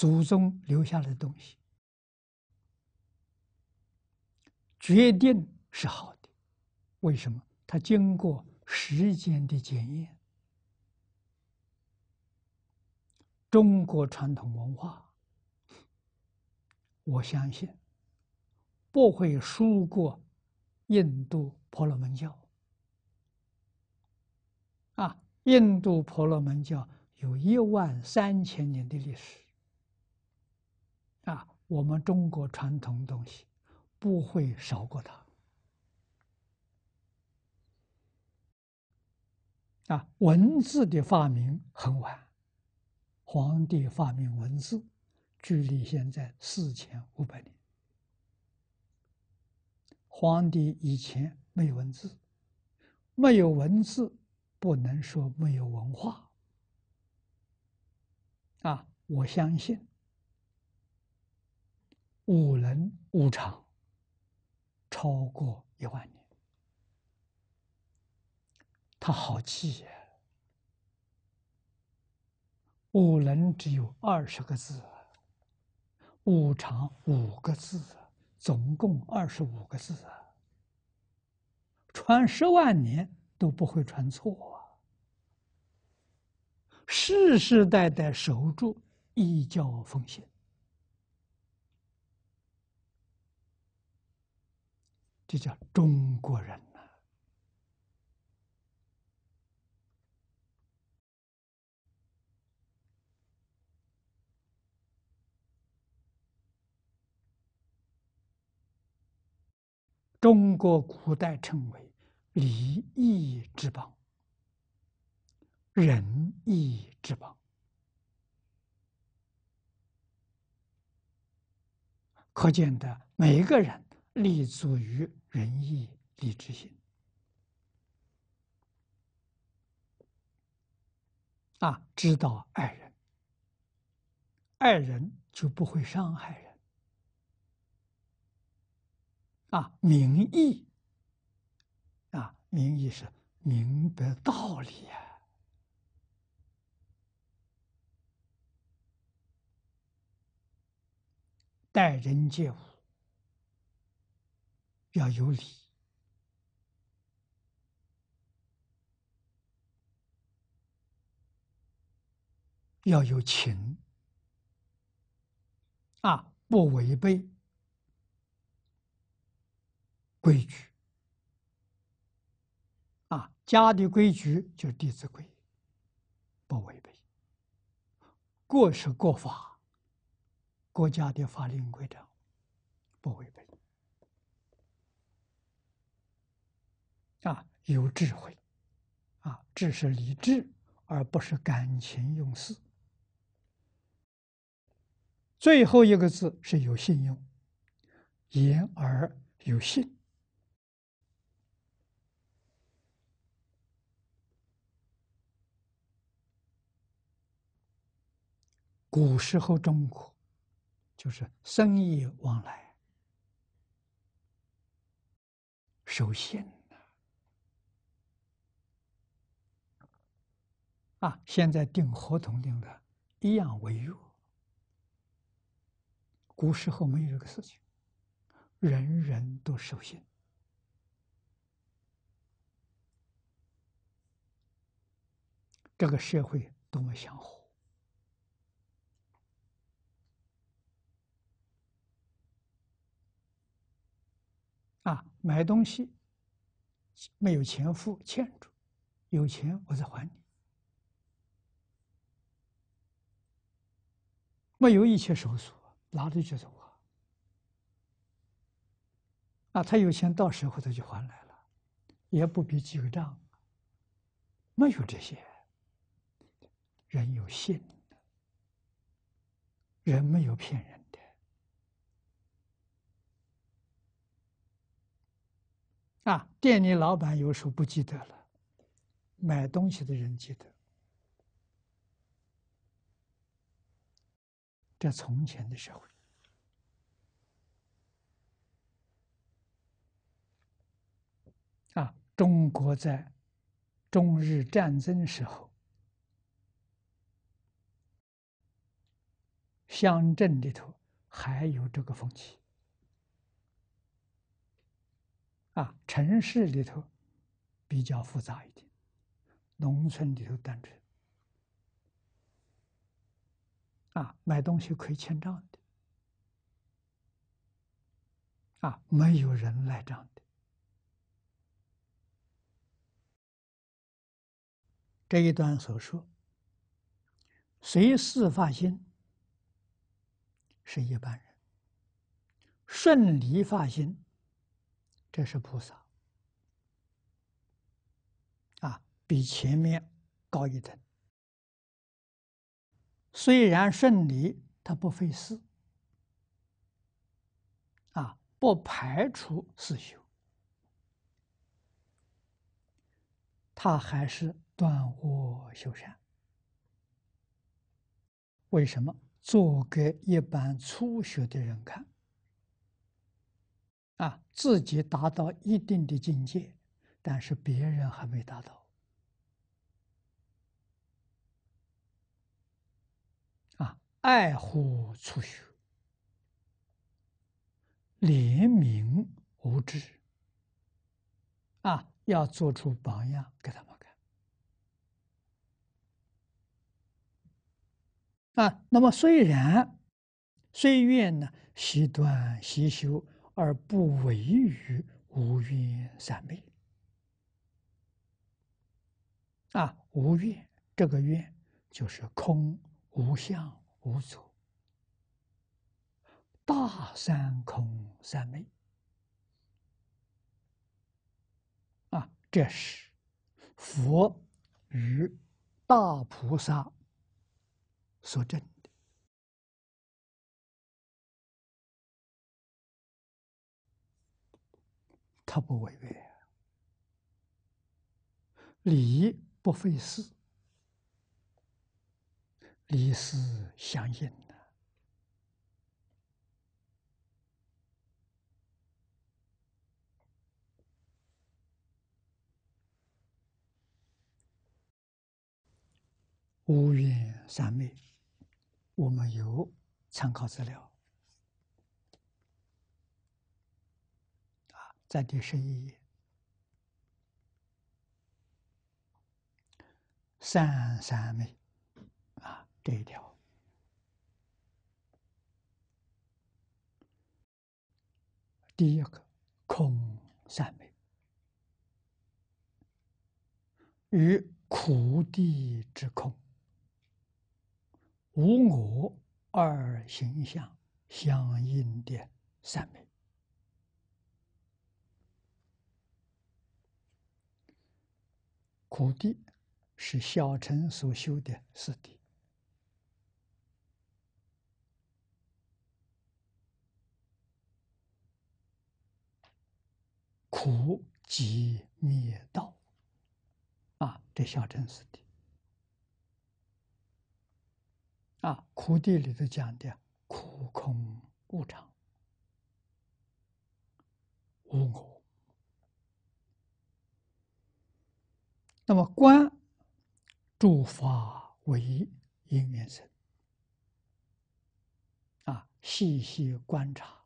祖宗留下来的东西，决定是好的。为什么？它经过时间的检验。中国传统文化，我相信不会输过印度婆罗门教。啊，印度婆罗门教有一万三千年的历史。啊，我们中国传统东西不会少过它。啊，文字的发明很晚，皇帝发明文字，距离现在四千五百年。皇帝以前没有文字，没有文字不能说没有文化。啊，我相信。五轮五常，超过一万年，他好气啊！五轮只有二十个字，五常五个字，总共二十五个字啊，传十万年都不会传错啊！世世代代守住一教风险。就叫中国人呐！中国古代称为“礼义之邦”“仁义之邦”，可见的每一个人立足于。仁义礼智信，啊，知道爱人，爱人就不会伤害人，啊，名义，啊，名义是明白道理啊，待人接物。要有理，要有情，啊，不违背规矩，啊，家的规矩就是《弟子规》，不违背；过是国法，国家的法律规章不违背。啊，有智慧，啊，这是理智，而不是感情用事。最后一个字是有信用，言而有信。古时候中国就是生意往来，守信。啊！现在订合同订的，一样违约。古时候没有这个事情，人人都守信，这个社会多么祥和啊！买东西没有钱付，欠住，有钱我再还你。没有一切手术，哪里就走我。啊，他有钱，到时候他就还来了，也不必记个账。没有这些，人有信的，人没有骗人的。啊，店里老板有时候不记得了，买东西的人记得。这从前的社会啊，中国在中日战争时候，乡镇里头还有这个风气啊，城市里头比较复杂一点，农村里头单纯。啊，买东西亏欠账的，啊，没有人赖账的。这一段所说，随事发心是一般人，顺利发心，这是菩萨，啊，比前面高一等。虽然顺利，他不费事，啊，不排除事修，他还是断我修善。为什么？做给一般初学的人看，啊，自己达到一定的境界，但是别人还没达到。爱护初学，怜悯无知啊，要做出榜样给他们看啊。那么虽然虽愿呢，习短习修而不违于无愿三昧啊，无愿这个愿就是空无相。无阻大三空三昧，啊，这是佛与大菩萨所证的，他不违背，理不费事。历史相应的。无缘三昧，我们有参考资料啊，在第十一页，善三昧。这一条，第一个空三昧，与苦地之空，无我二形象相应的三昧。苦地是小乘所修的四地。苦即灭道，啊，这小征似的。啊，苦地里头讲的苦、空、无常、无我。那么观诸法为因缘生，啊，细细观察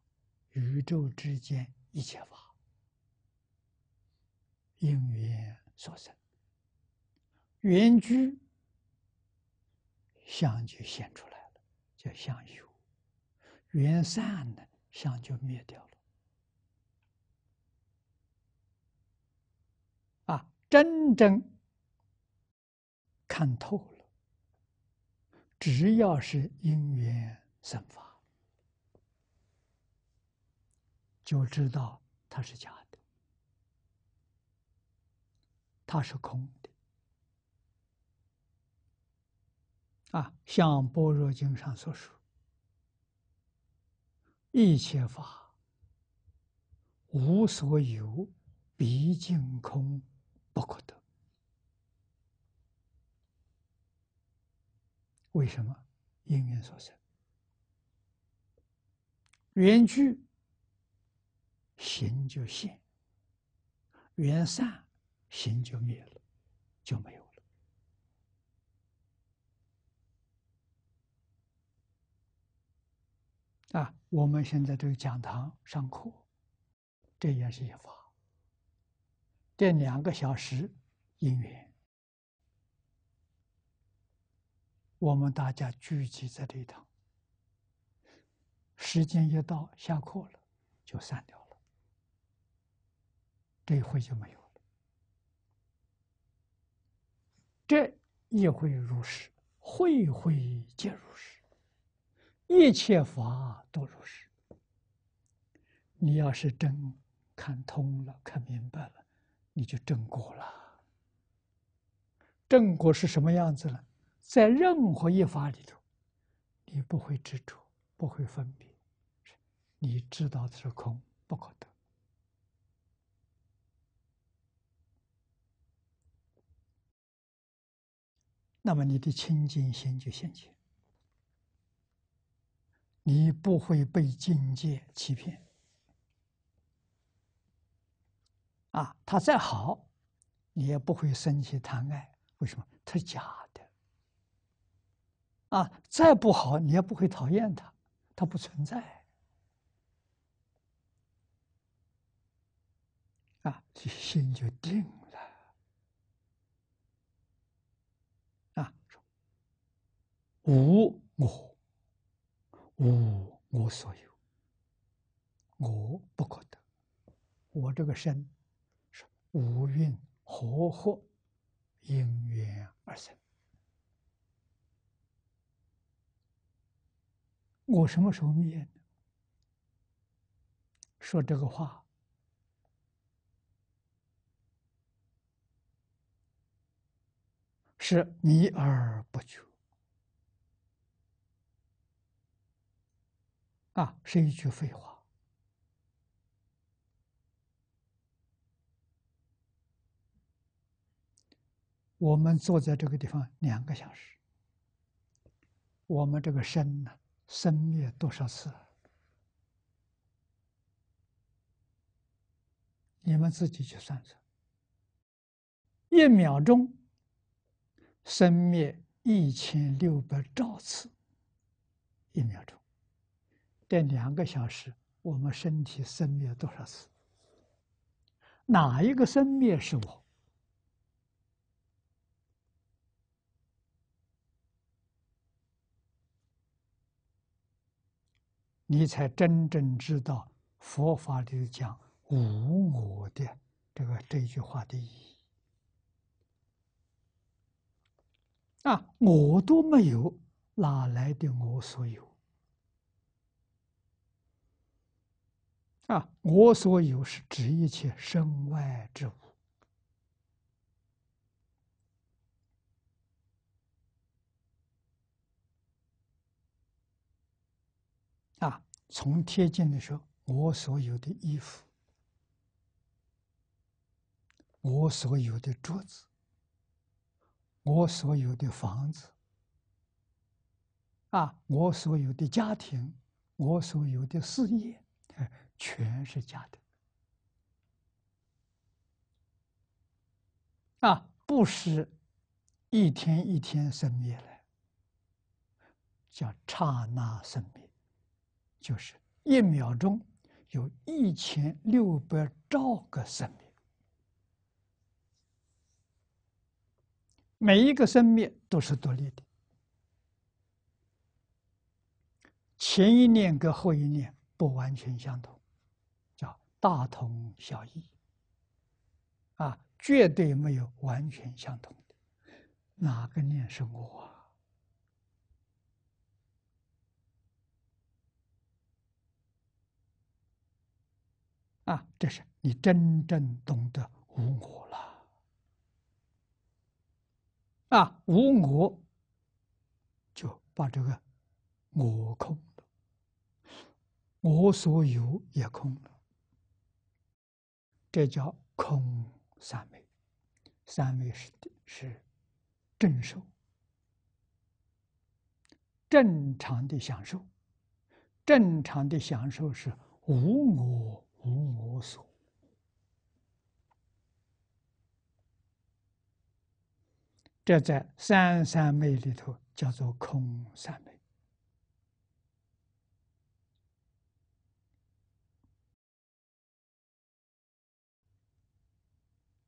宇宙之间一切法。因缘所生，缘居相就现出来了，叫相有；缘散呢，相就灭掉了。啊，真正看透了，只要是因缘生法，就知道它是假的。它是空的，啊，像般若经上所说：“一切法无所有，毕竟空，不可得。”为什么因缘所生？缘聚，行就现；缘散。心就灭了，就没有了。啊，我们现在对讲堂上课，这也是一法。这两个小时音缘，我们大家聚集在这一堂，时间一到下课了，就散掉了，这一会就没有。这也会如是，会会皆如是，一切法都如是。你要是真看通了、看明白了，你就正果了。正果是什么样子呢？在任何一法里头，你不会执着，不会分别，你知道的是空不可得。那么你的清净心就现前，你不会被境界欺骗，啊，他再好，你也不会生起贪爱，为什么？他假的，啊，再不好，你也不会讨厌他，他不存在，啊，心就定。了。无我，无我所有，我不可得。我这个身是无运和合因缘而生？我什么时候灭呢？说这个话是迷而不觉。啊，是一句废话。我们坐在这个地方两个小时，我们这个生呢，生灭多少次？你们自己去算算，一秒钟生灭一千六百兆次，一秒钟。这两个小时，我们身体生灭了多少次？哪一个生灭是我？你才真正知道佛法里讲“无我”的这个这句话的意义。啊，我都没有，哪来的我所有？啊，我所有是指一切身外之物。啊，从贴近的时候，我所有的衣服，我所有的桌子，我所有的房子，啊，我所有的家庭，我所有的事业。全是假的啊！布施一天一天生灭了，叫刹那生灭，就是一秒钟有一千六百兆个生灭，每一个生灭都是独立的，前一念跟后一念不完全相同。大同小异，啊，绝对没有完全相同的。哪个念是我？啊，这是你真正懂得无我了。啊，无我就把这个我空了，我所有也空了。这叫空三昧，三昧是是正受。正常的享受，正常的享受是无我无我所。这在三三昧里头叫做空三昧。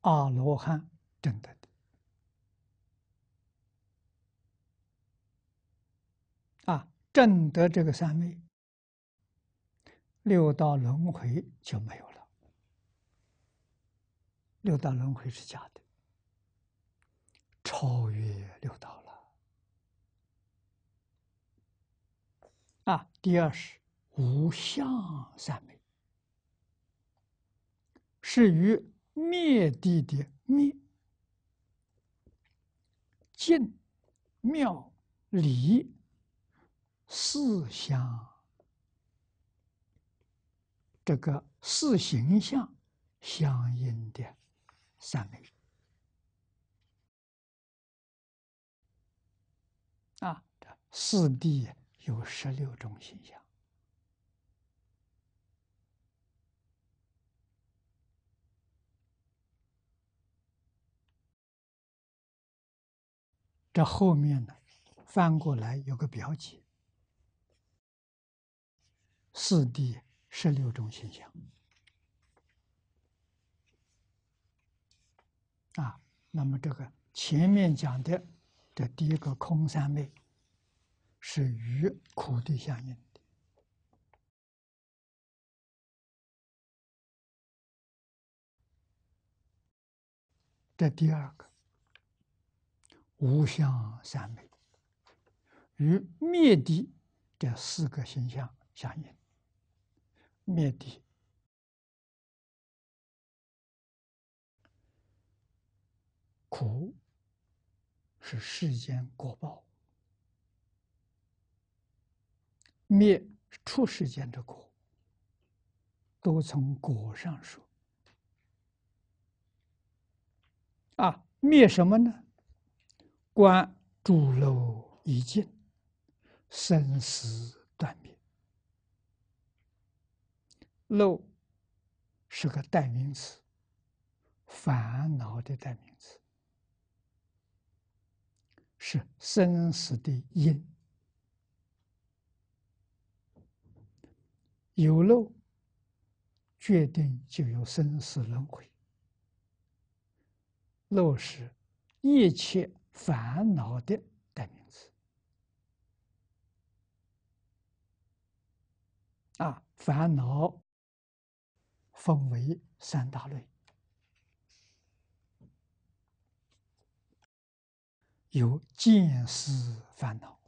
阿罗汉证得的啊，证得这个三昧，六道轮回就没有了。六道轮回是假的，超越六道了。啊，第二是无相三昧，是于。灭地的灭、净、妙、理四相，这个四形象相应的三类啊，四地有十六种形象。这后面呢，翻过来有个表姐，四地十六种形象。啊，那么这个前面讲的，这第一个空三昧，是与苦地相应的。这第二个。无相三昧与灭地这四个形象相应。灭地苦是世间果报，灭出世间的果，都从果上说。啊，灭什么呢？关诸漏一尽，生死断灭。漏是个代名词，烦恼的代名词，是生死的因。有漏，决定就有生死轮回。漏是一切。烦恼的代名词啊！烦恼分为三大类，有见思烦恼，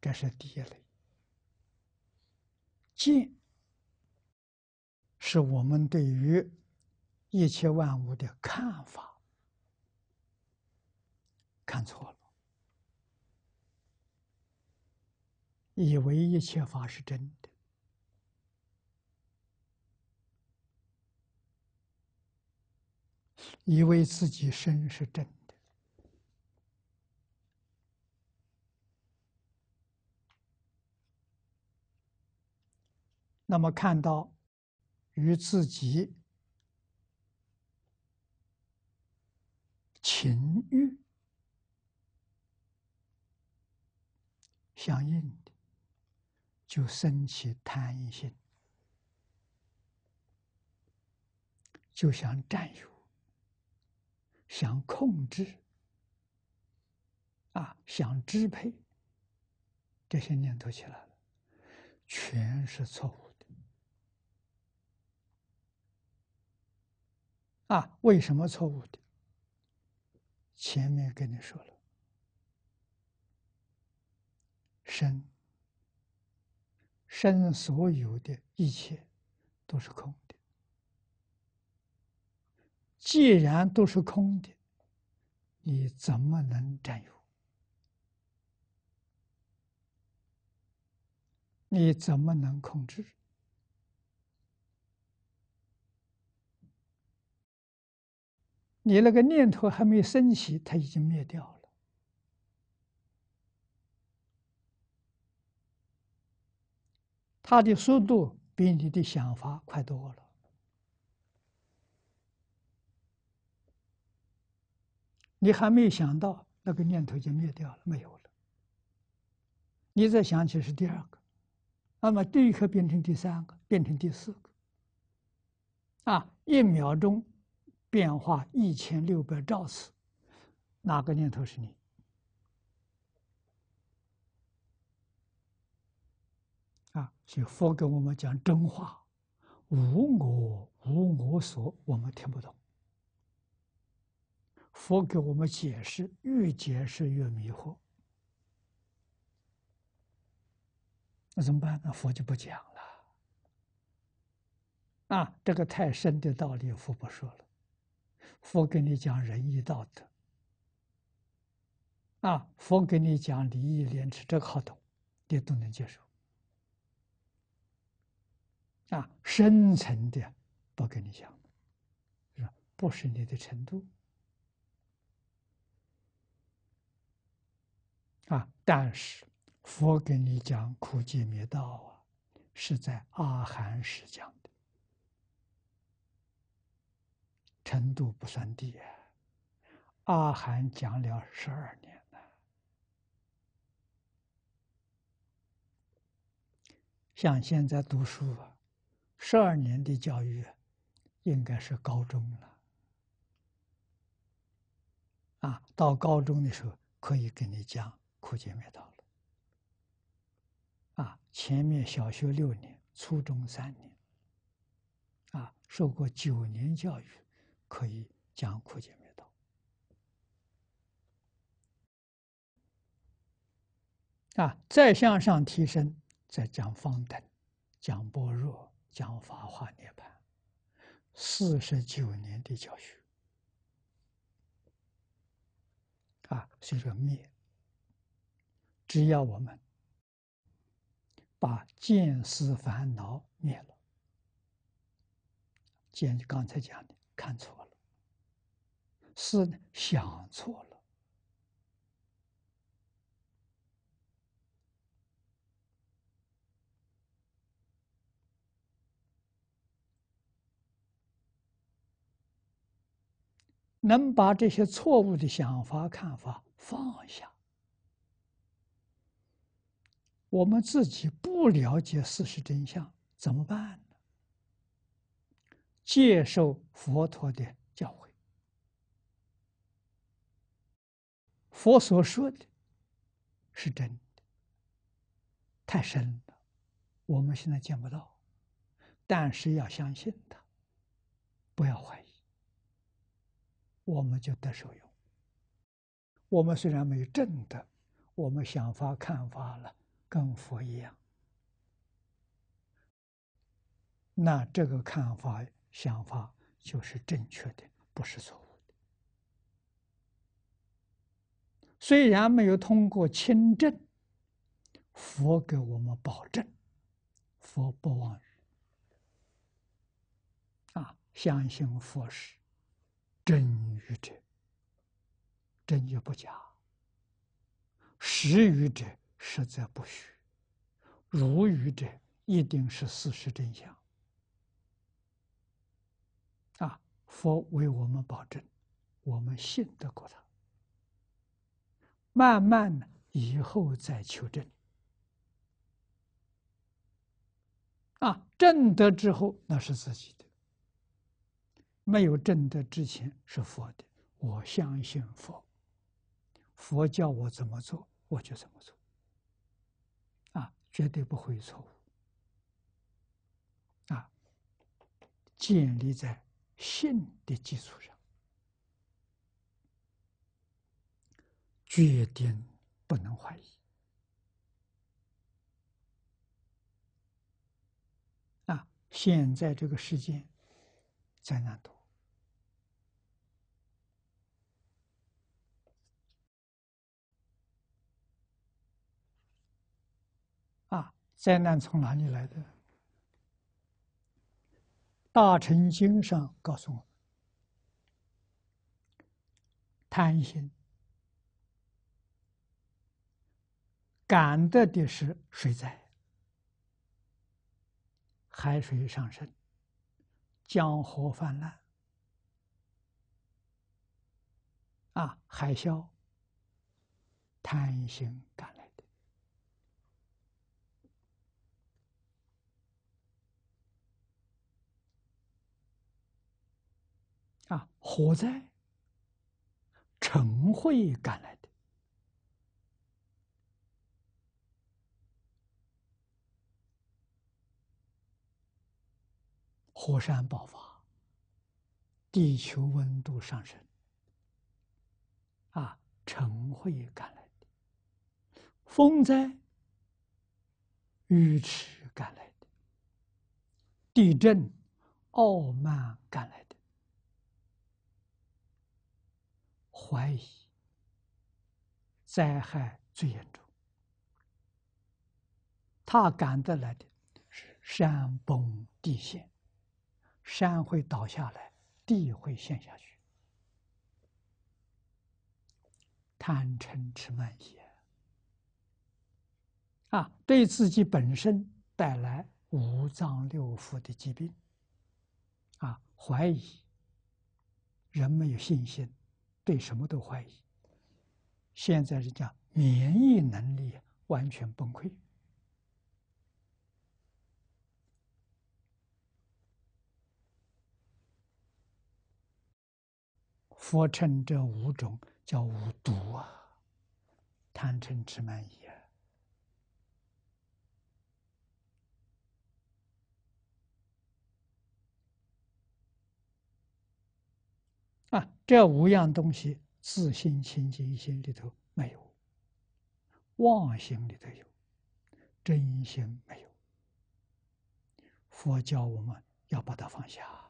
这是第一类。见，是我们对于一切万物的看法。看错了，以为一切法是真的，以为自己身是真的，那么看到与自己情欲。相应的，就升起贪心，就想占有，想控制，啊，想支配，这些念头起来了，全是错误的。啊，为什么错误的？前面跟你说了。身，身所有的，一切，都是空的。既然都是空的，你怎么能占有？你怎么能控制？你那个念头还没升起，它已经灭掉了。他的速度比你的想法快多了。你还没有想到，那个念头就灭掉了，没有了。你再想起是第二个，那么第一个变成第三个，变成第四个。啊，一秒钟变化一千六百兆次，哪个念头是你？所以佛给我们讲真话，无我无我所，我们听不懂。佛给我们解释，越解释越迷惑。那怎么办？那佛就不讲了。啊，这个太深的道理，佛不说了。佛给你讲仁义道德，啊，佛给你讲礼义廉耻，这个好懂，你都能接受。啊，深层的不跟你讲，是不是你的程度啊。但是佛跟你讲苦集灭道啊，是在阿含时讲的，程度不算低啊。阿含讲了十二年呢，像现在读书啊。十二年的教育，应该是高中了。啊，到高中的时候可以跟你讲苦集灭道了。啊，前面小学六年，初中三年，啊，受过九年教育，可以讲苦集灭道。啊，再向上提升，再讲方等，讲般若。讲法华涅盘，四十九年的教学，啊，所以说灭。只要我们把见思烦恼灭了，见刚才讲的看错了，是呢想错了。能把这些错误的想法看法放下，我们自己不了解事实真相怎么办呢？接受佛陀的教诲，佛所说的，是真的，太深了，我们现在见不到，但是要相信他，不要怀疑。我们就得受用。我们虽然没有证的，我们想法看法了，跟佛一样，那这个看法想法就是正确的，不是错误的。虽然没有通过亲证，佛给我们保证，佛不妄语，啊，相信佛是。真语者，真也不假；实语者，实在不虚；如语者，一定是事实真相。啊，佛为我们保证，我们信得过他。慢慢的，以后再求证。啊，证得之后，那是自己的。没有正德之前是佛的，我相信佛。佛教我怎么做，我就怎么做。啊，绝对不会错误。啊，建立在信的基础上，绝对不能怀疑。啊，现在这个时间。灾难多啊！灾难从哪里来的？《大乘经》上告诉我们：贪心，感得的是水灾，海水上升。江河泛滥，啊，海啸，贪心赶来的；啊，火灾，嗔会赶来的。火山爆发，地球温度上升，啊，尘会赶来的，风灾，雨池赶来的，地震，傲慢赶来的，怀疑，灾害最严重，他赶得来的是山崩地陷。山会倒下来，地会陷下去。贪嗔痴慢邪，啊，对自己本身带来五脏六腑的疾病。啊，怀疑，人没有信心，对什么都怀疑。现在人家免疫能力完全崩溃。佛称这五种叫五毒啊，贪嗔痴慢疑啊，啊，这五样东西，自心清净心里头没有，妄想里头有，真心没有。佛教我们要把它放下。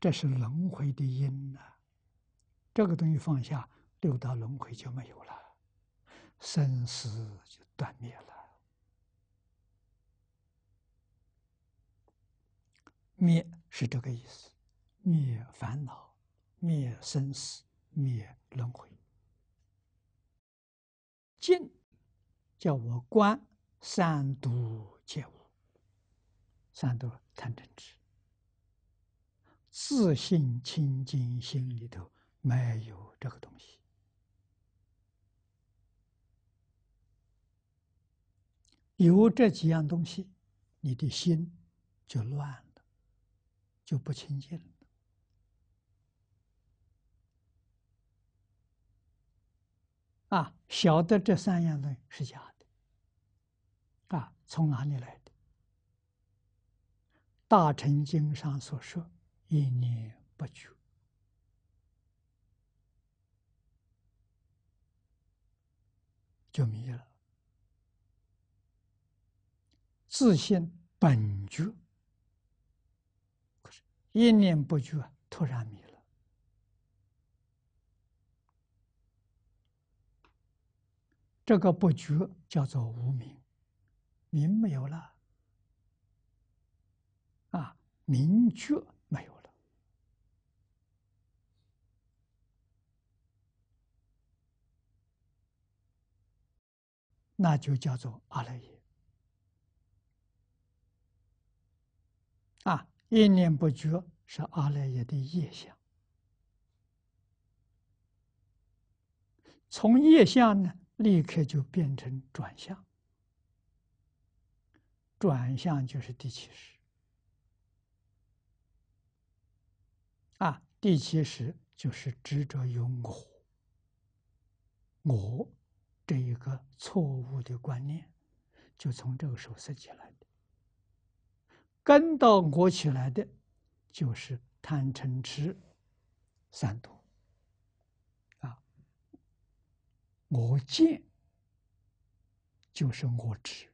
这是轮回的因呐，这个东西放下，六道轮回就没有了，生死就断灭了。灭是这个意思，灭烦恼，灭生死，灭轮回。静，叫我观三毒皆无，三毒贪嗔痴。自信清净心里头没有这个东西，有这几样东西，你的心就乱了，就不清净了。啊，晓得这三样东西是假的，啊，从哪里来的？大乘经上所说。一念不绝，就迷了；自信本觉，可是，一念不觉，突然迷了。这个不觉叫做无明，明没有了，啊，明觉。那就叫做阿赖耶啊，一念不绝是阿赖耶的业相，从业相呢，立刻就变成转向，转向就是第七识啊，第七识就是执着有我，我。这一个错误的观念，就从这个时候升起来的。跟到我起来的，就是贪嗔痴三毒。啊，我见就是我执。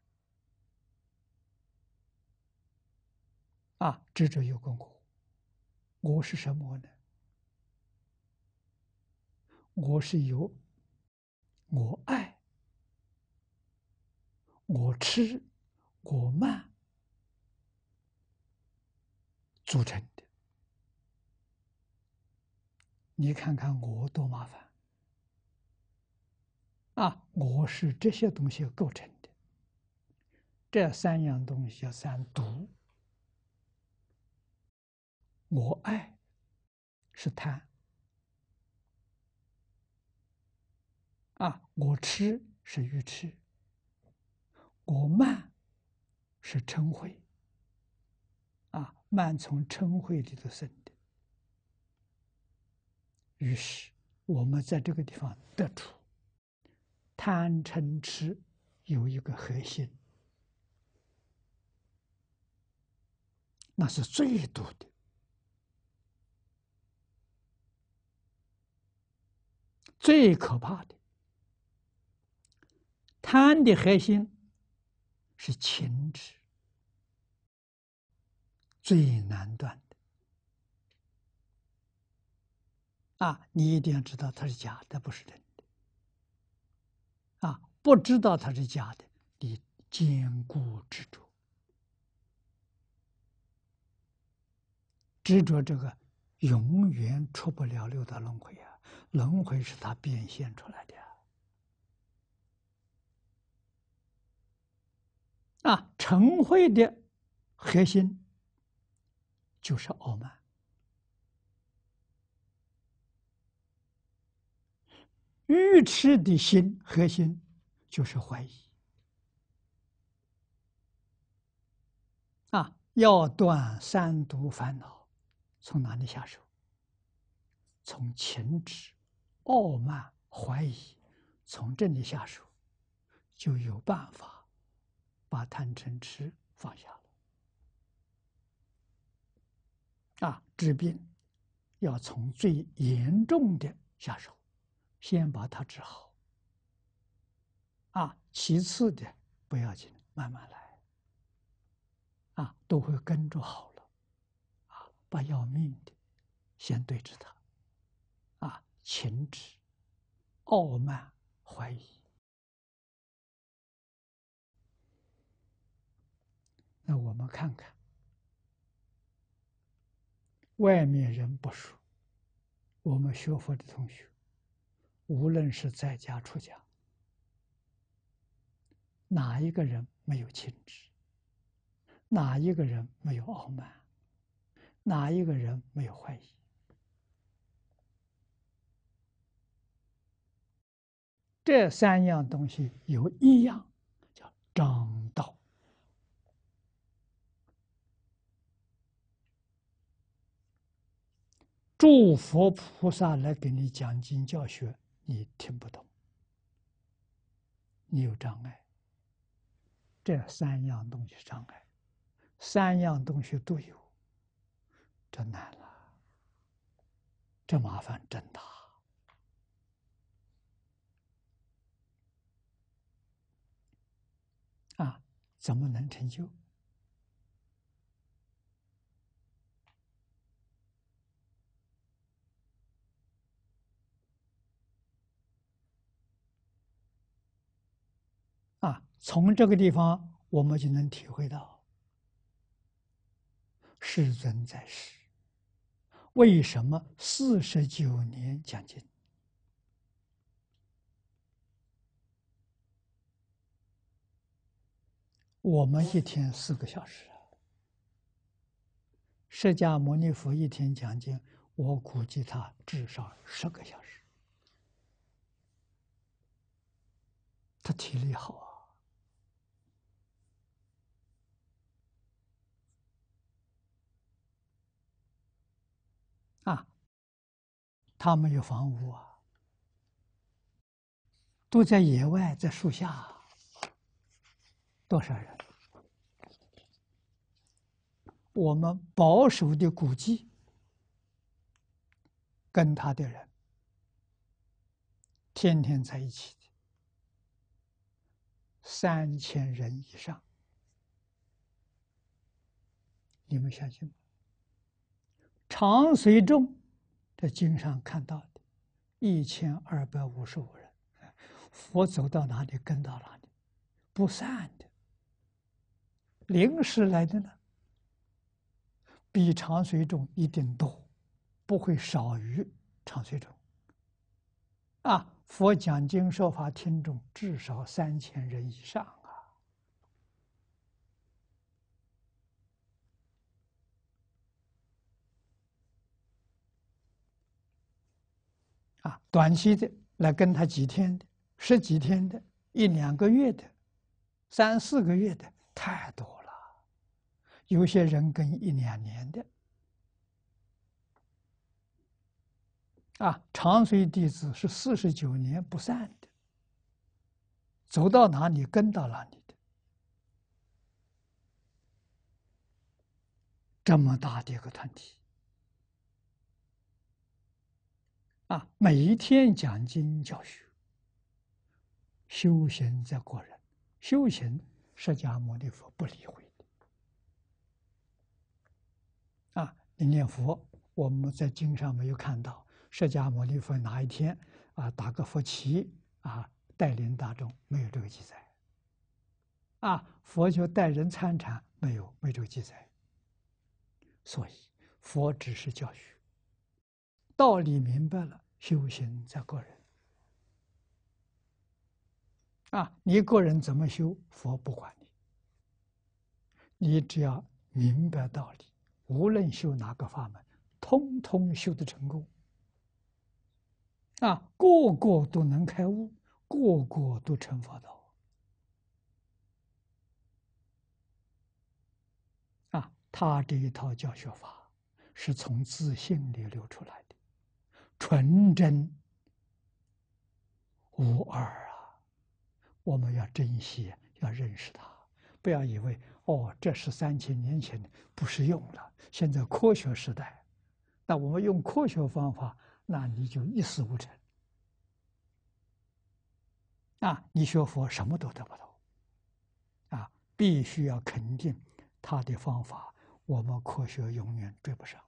啊，执着有个我，我是什么呢？我是有。我爱、我吃、我慢组成的，你看看我多麻烦啊！我是这些东西构成的，这三样东西叫三毒。我爱是贪。啊，我吃是愚痴，我慢是嗔恚。啊，慢从嗔恚里头生的。于是我们在这个地方得出贪嗔痴有一个核心，那是最多的，最可怕的。贪的核心是情执，最难断的。啊，你一定要知道它是假的，不是真的。啊，不知道它是假的，你坚固执着，执着这个永远出不了六道轮回啊！轮回是他变现出来的。啊，成慧的核心就是傲慢；愚痴的心核心就是怀疑。啊，要断三毒烦恼，从哪里下手？从情执、傲慢、怀疑，从这里下手，就有办法。把贪嗔痴放下了，啊，治病要从最严重的下手，先把它治好。啊，其次的不要紧，慢慢来。啊，都会跟着好了，啊，把要命的先对着他。啊，情痴、傲慢、怀疑。那我们看看，外面人不说，我们学佛的同学，无论是在家出家，哪一个人没有情志？哪一个人没有傲慢？哪一个人没有怀疑？这三样东西有一样叫张道。诸佛菩萨来给你讲经教学，你听不懂，你有障碍。这三样东西障碍，三样东西都有，这难了，这麻烦真大啊！怎么能成就？从这个地方，我们就能体会到，世尊在世，为什么四十九年讲经？我们一天四个小时，释迦牟尼佛一天讲经，我估计他至少十个小时，他体力好啊。他们有房屋啊，都在野外，在树下。多少人？我们保守的估计，跟他的人天天在一起的，三千人以上。你们相信吗？常随众。在经上看到的，一千二百五十五人，佛走到哪里跟到哪里，不散的。临时来的呢，比长随众一定多，不会少于长随众。啊，佛讲经说法听众至少三千人以上。短期的来跟他几天的，十几天的，一两个月的，三四个月的太多了，有些人跟一两年的，啊，长随弟子是四十九年不散的，走到哪里跟到哪里的，这么大的一个团体。啊，每一天讲经教学，修行在个人，修行释迦牟尼佛不理会。啊，你念佛，我们在经上没有看到释迦牟尼佛哪一天啊打个佛旗啊带领大众，没有这个记载。啊，佛学带人参禅没有，没这个记载。所以佛只是教学。道理明白了，修行在个人。啊，你个人怎么修，佛不管你。你只要明白道理，无论修哪个法门，通通修得成功。啊，个个都能开悟，个个都成佛道。啊，他这一套教学法是从自信里流出来。纯真无二啊！我们要珍惜，要认识它。不要以为哦，这是三千年前的，不适用了。现在科学时代，那我们用科学方法，那你就一事无成啊！你学佛什么都得不到啊！必须要肯定他的方法，我们科学永远追不上。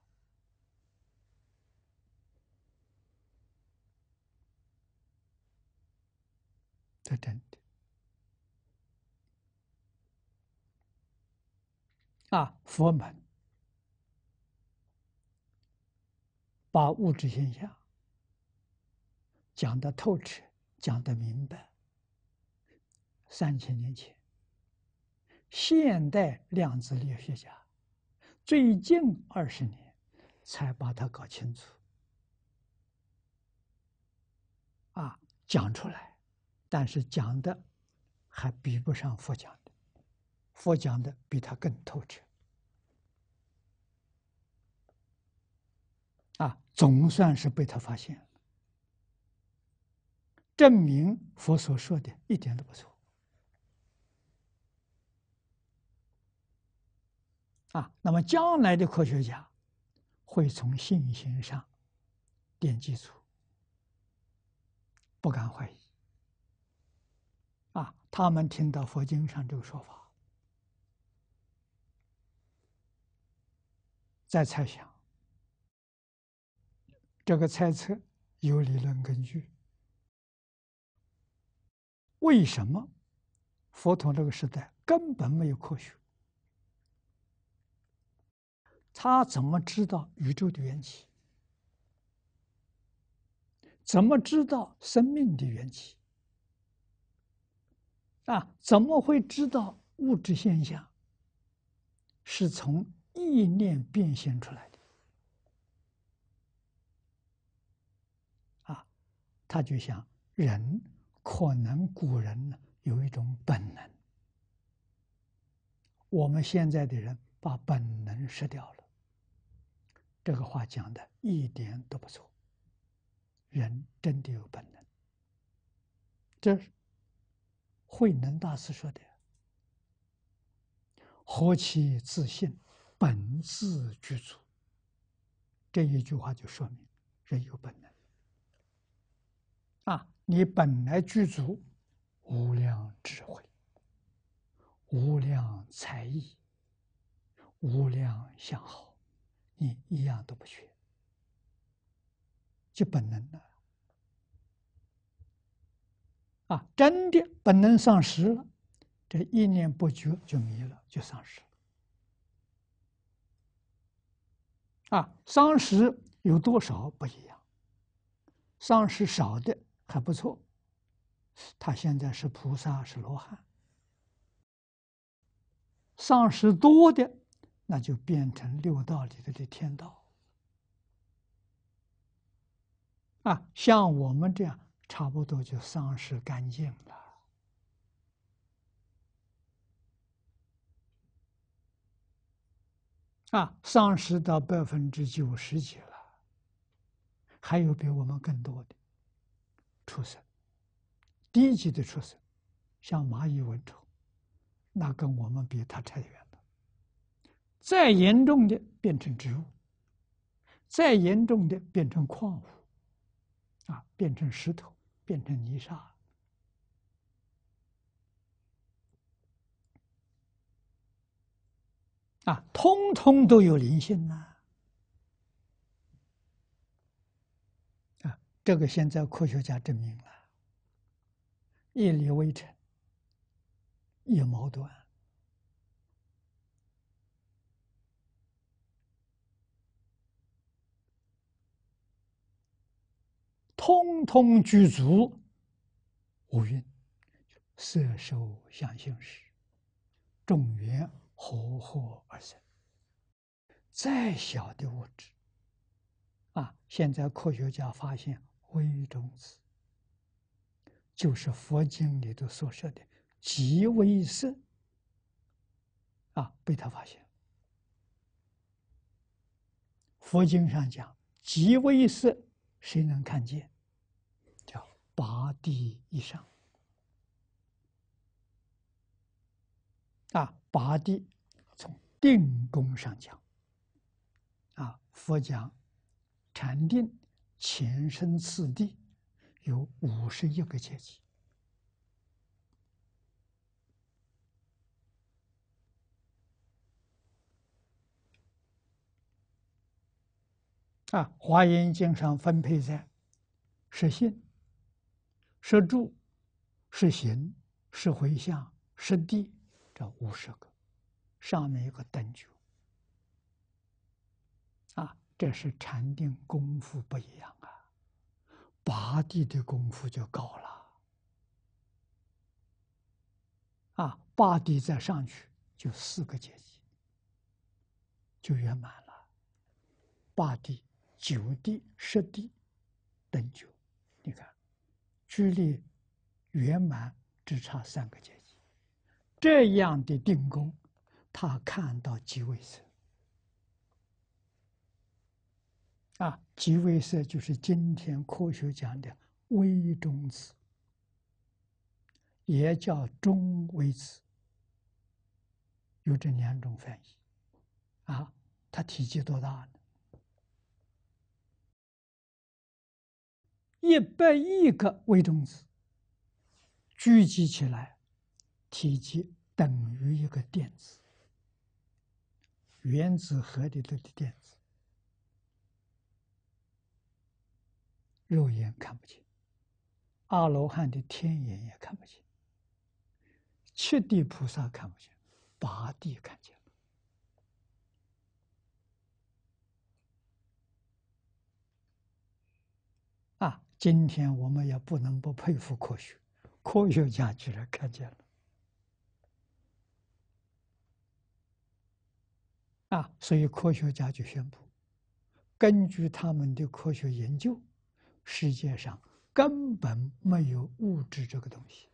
这真的啊！佛门把物质现象讲得透彻，讲得明白。三千年前，现代量子力学家最近二十年才把它搞清楚，啊，讲出来。但是讲的还比不上佛讲的，佛讲的比他更透彻。啊，总算是被他发现了，证明佛所说的一点都不错。啊，那么将来的科学家会从信心上奠基础，不敢怀疑。啊，他们听到佛经上这个说法，在猜想，这个猜测有理论根据。为什么佛陀这个时代根本没有科学？他怎么知道宇宙的缘起？怎么知道生命的缘起？啊，怎么会知道物质现象是从意念变现出来的？啊，他就想人可能古人呢有一种本能，我们现在的人把本能失掉了。这个话讲的一点都不错，人真的有本能，这是。慧能大师说的：“何其自信，本自具足。”这一句话就说明人有本能。啊，你本来具足无量智慧、无量才艺、无量相好，你一样都不缺，就本能了。啊，真的本能丧失了，这一念不觉就迷了，就丧失了。啊，丧失有多少不一样？丧失少的还不错，他现在是菩萨是罗汉。丧失多的，那就变成六道里头的天道。啊，像我们这样。差不多就丧失干净了，啊，丧失到百分之九十几了。还有比我们更多的畜生，低级的畜生，像蚂蚁、蚊虫，那跟我们比，它太远了。再严重的变成植物，再严重的变成矿物，啊，变成石头。变成泥沙啊，通通都有灵性呐！啊，这个现在科学家证明了，一粒微尘，一矛盾。统统具足五蕴，色受想行识，众缘和合而生。再小的物质啊，现在科学家发现微中子，就是佛经里头所说的极微色，啊，被他发现佛经上讲极微色，谁能看见？八地以上，啊，八地从定功上讲，啊，佛讲禅定前身次第有五十一个阶级，啊，《华严经》上分配在实性。是住、是行、是回向、是地，这五十个，上面有个灯九。啊，这是禅定功夫不一样啊！八地的功夫就高了。啊，八地再上去就四个阶级，就圆满了。八地、九地、十地、等九，你看。距离圆满只差三个阶级，这样的定功，他看到极为色。啊，极为色就是今天科学讲的微中子，也叫中微子，有这两种翻译。啊，它体积多大？一百亿个微中子聚集起来，体积等于一个电子。原子核里的电子，肉眼看不清，阿罗汉的天眼也看不清，七地菩萨看不见，八地看见了。今天我们也不能不佩服科学，科学家居然看见了啊！所以科学家就宣布，根据他们的科学研究，世界上根本没有物质这个东西。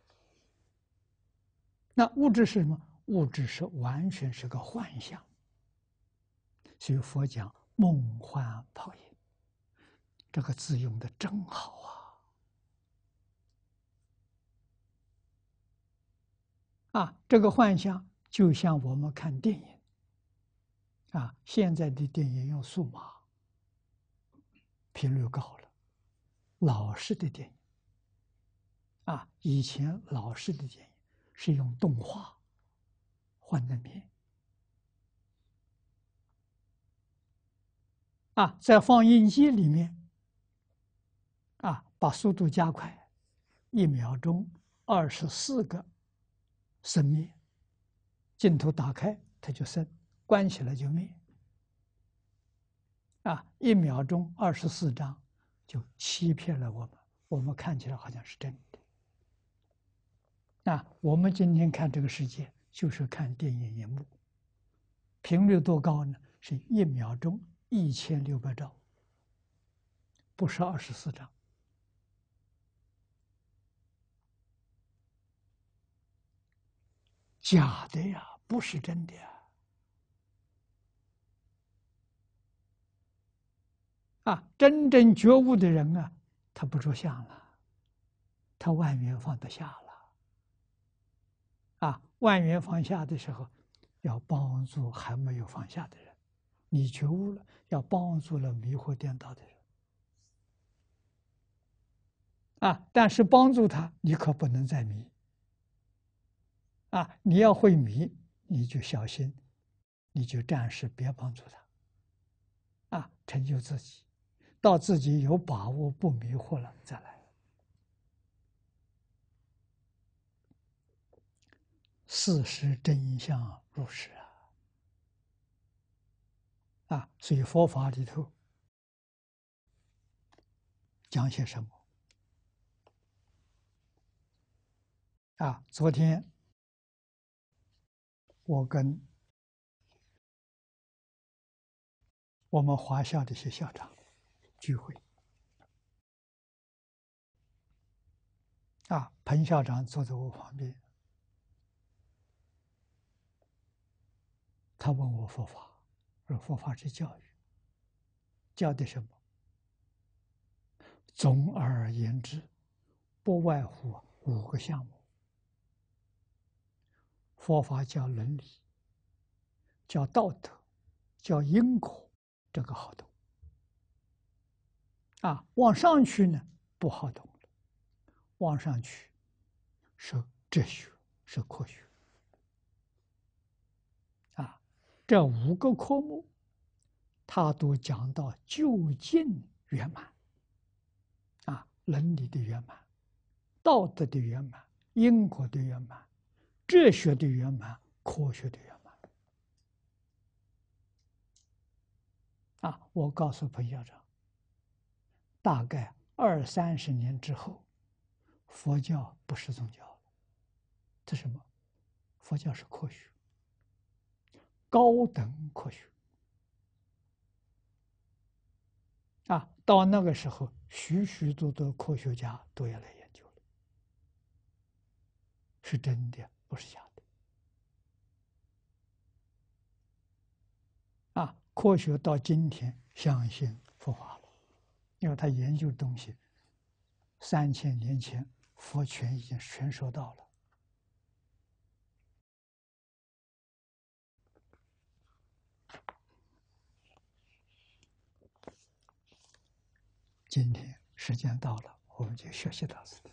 那物质是什么？物质是完全是个幻象。所以佛讲梦幻泡影。这个字用的真好啊！啊，这个幻象就像我们看电影啊，现在的电影用数码，频率高了；老式的电影啊，以前老式的电影是用动画幻灯片啊，在放映机里面。把速度加快，一秒钟二十四个，生灭。镜头打开，它就生；关起来就灭。啊，一秒钟二十四张，就欺骗了我们。我们看起来好像是真的。那我们今天看这个世界，就是看电影荧幕。频率多高呢？是一秒钟一千六百兆，不是二十四张。假的呀，不是真的呀。啊！真正觉悟的人啊，他不着相了，他万元放得下了。啊，万元放下的时候，要帮助还没有放下的人，你觉悟了，要帮助了迷惑颠倒的人。啊，但是帮助他，你可不能再迷。啊，你要会迷，你就小心，你就暂时别帮助他。啊，成就自己，到自己有把握不迷惑了再来。事实真相如实啊。啊，所以佛法里头讲些什么？啊，昨天。我跟我们华校的一些校长聚会，啊，彭校长坐在我旁边，他问我佛法，说佛法是教育教的什么？总而言之，不外乎五个项目。佛法叫伦理，叫道德，叫因果，这个好懂。啊，往上去呢不好懂了。往上去，是哲学，是科学。啊，这五个科目，他都讲到究竟圆满。啊，伦理的圆满，道德的圆满，因果的圆满。哲学的圆满，科学的圆满。啊，我告诉彭校长，大概二三十年之后，佛教不是宗教了，这什么？佛教是科学，高等科学。啊，到那个时候，许许多多科学家都要来研究了，是真的。不是假的，啊！科学到今天相信佛法了，因为他研究的东西，三千年前佛全已经全说到了。今天时间到了，我们就学习到这里。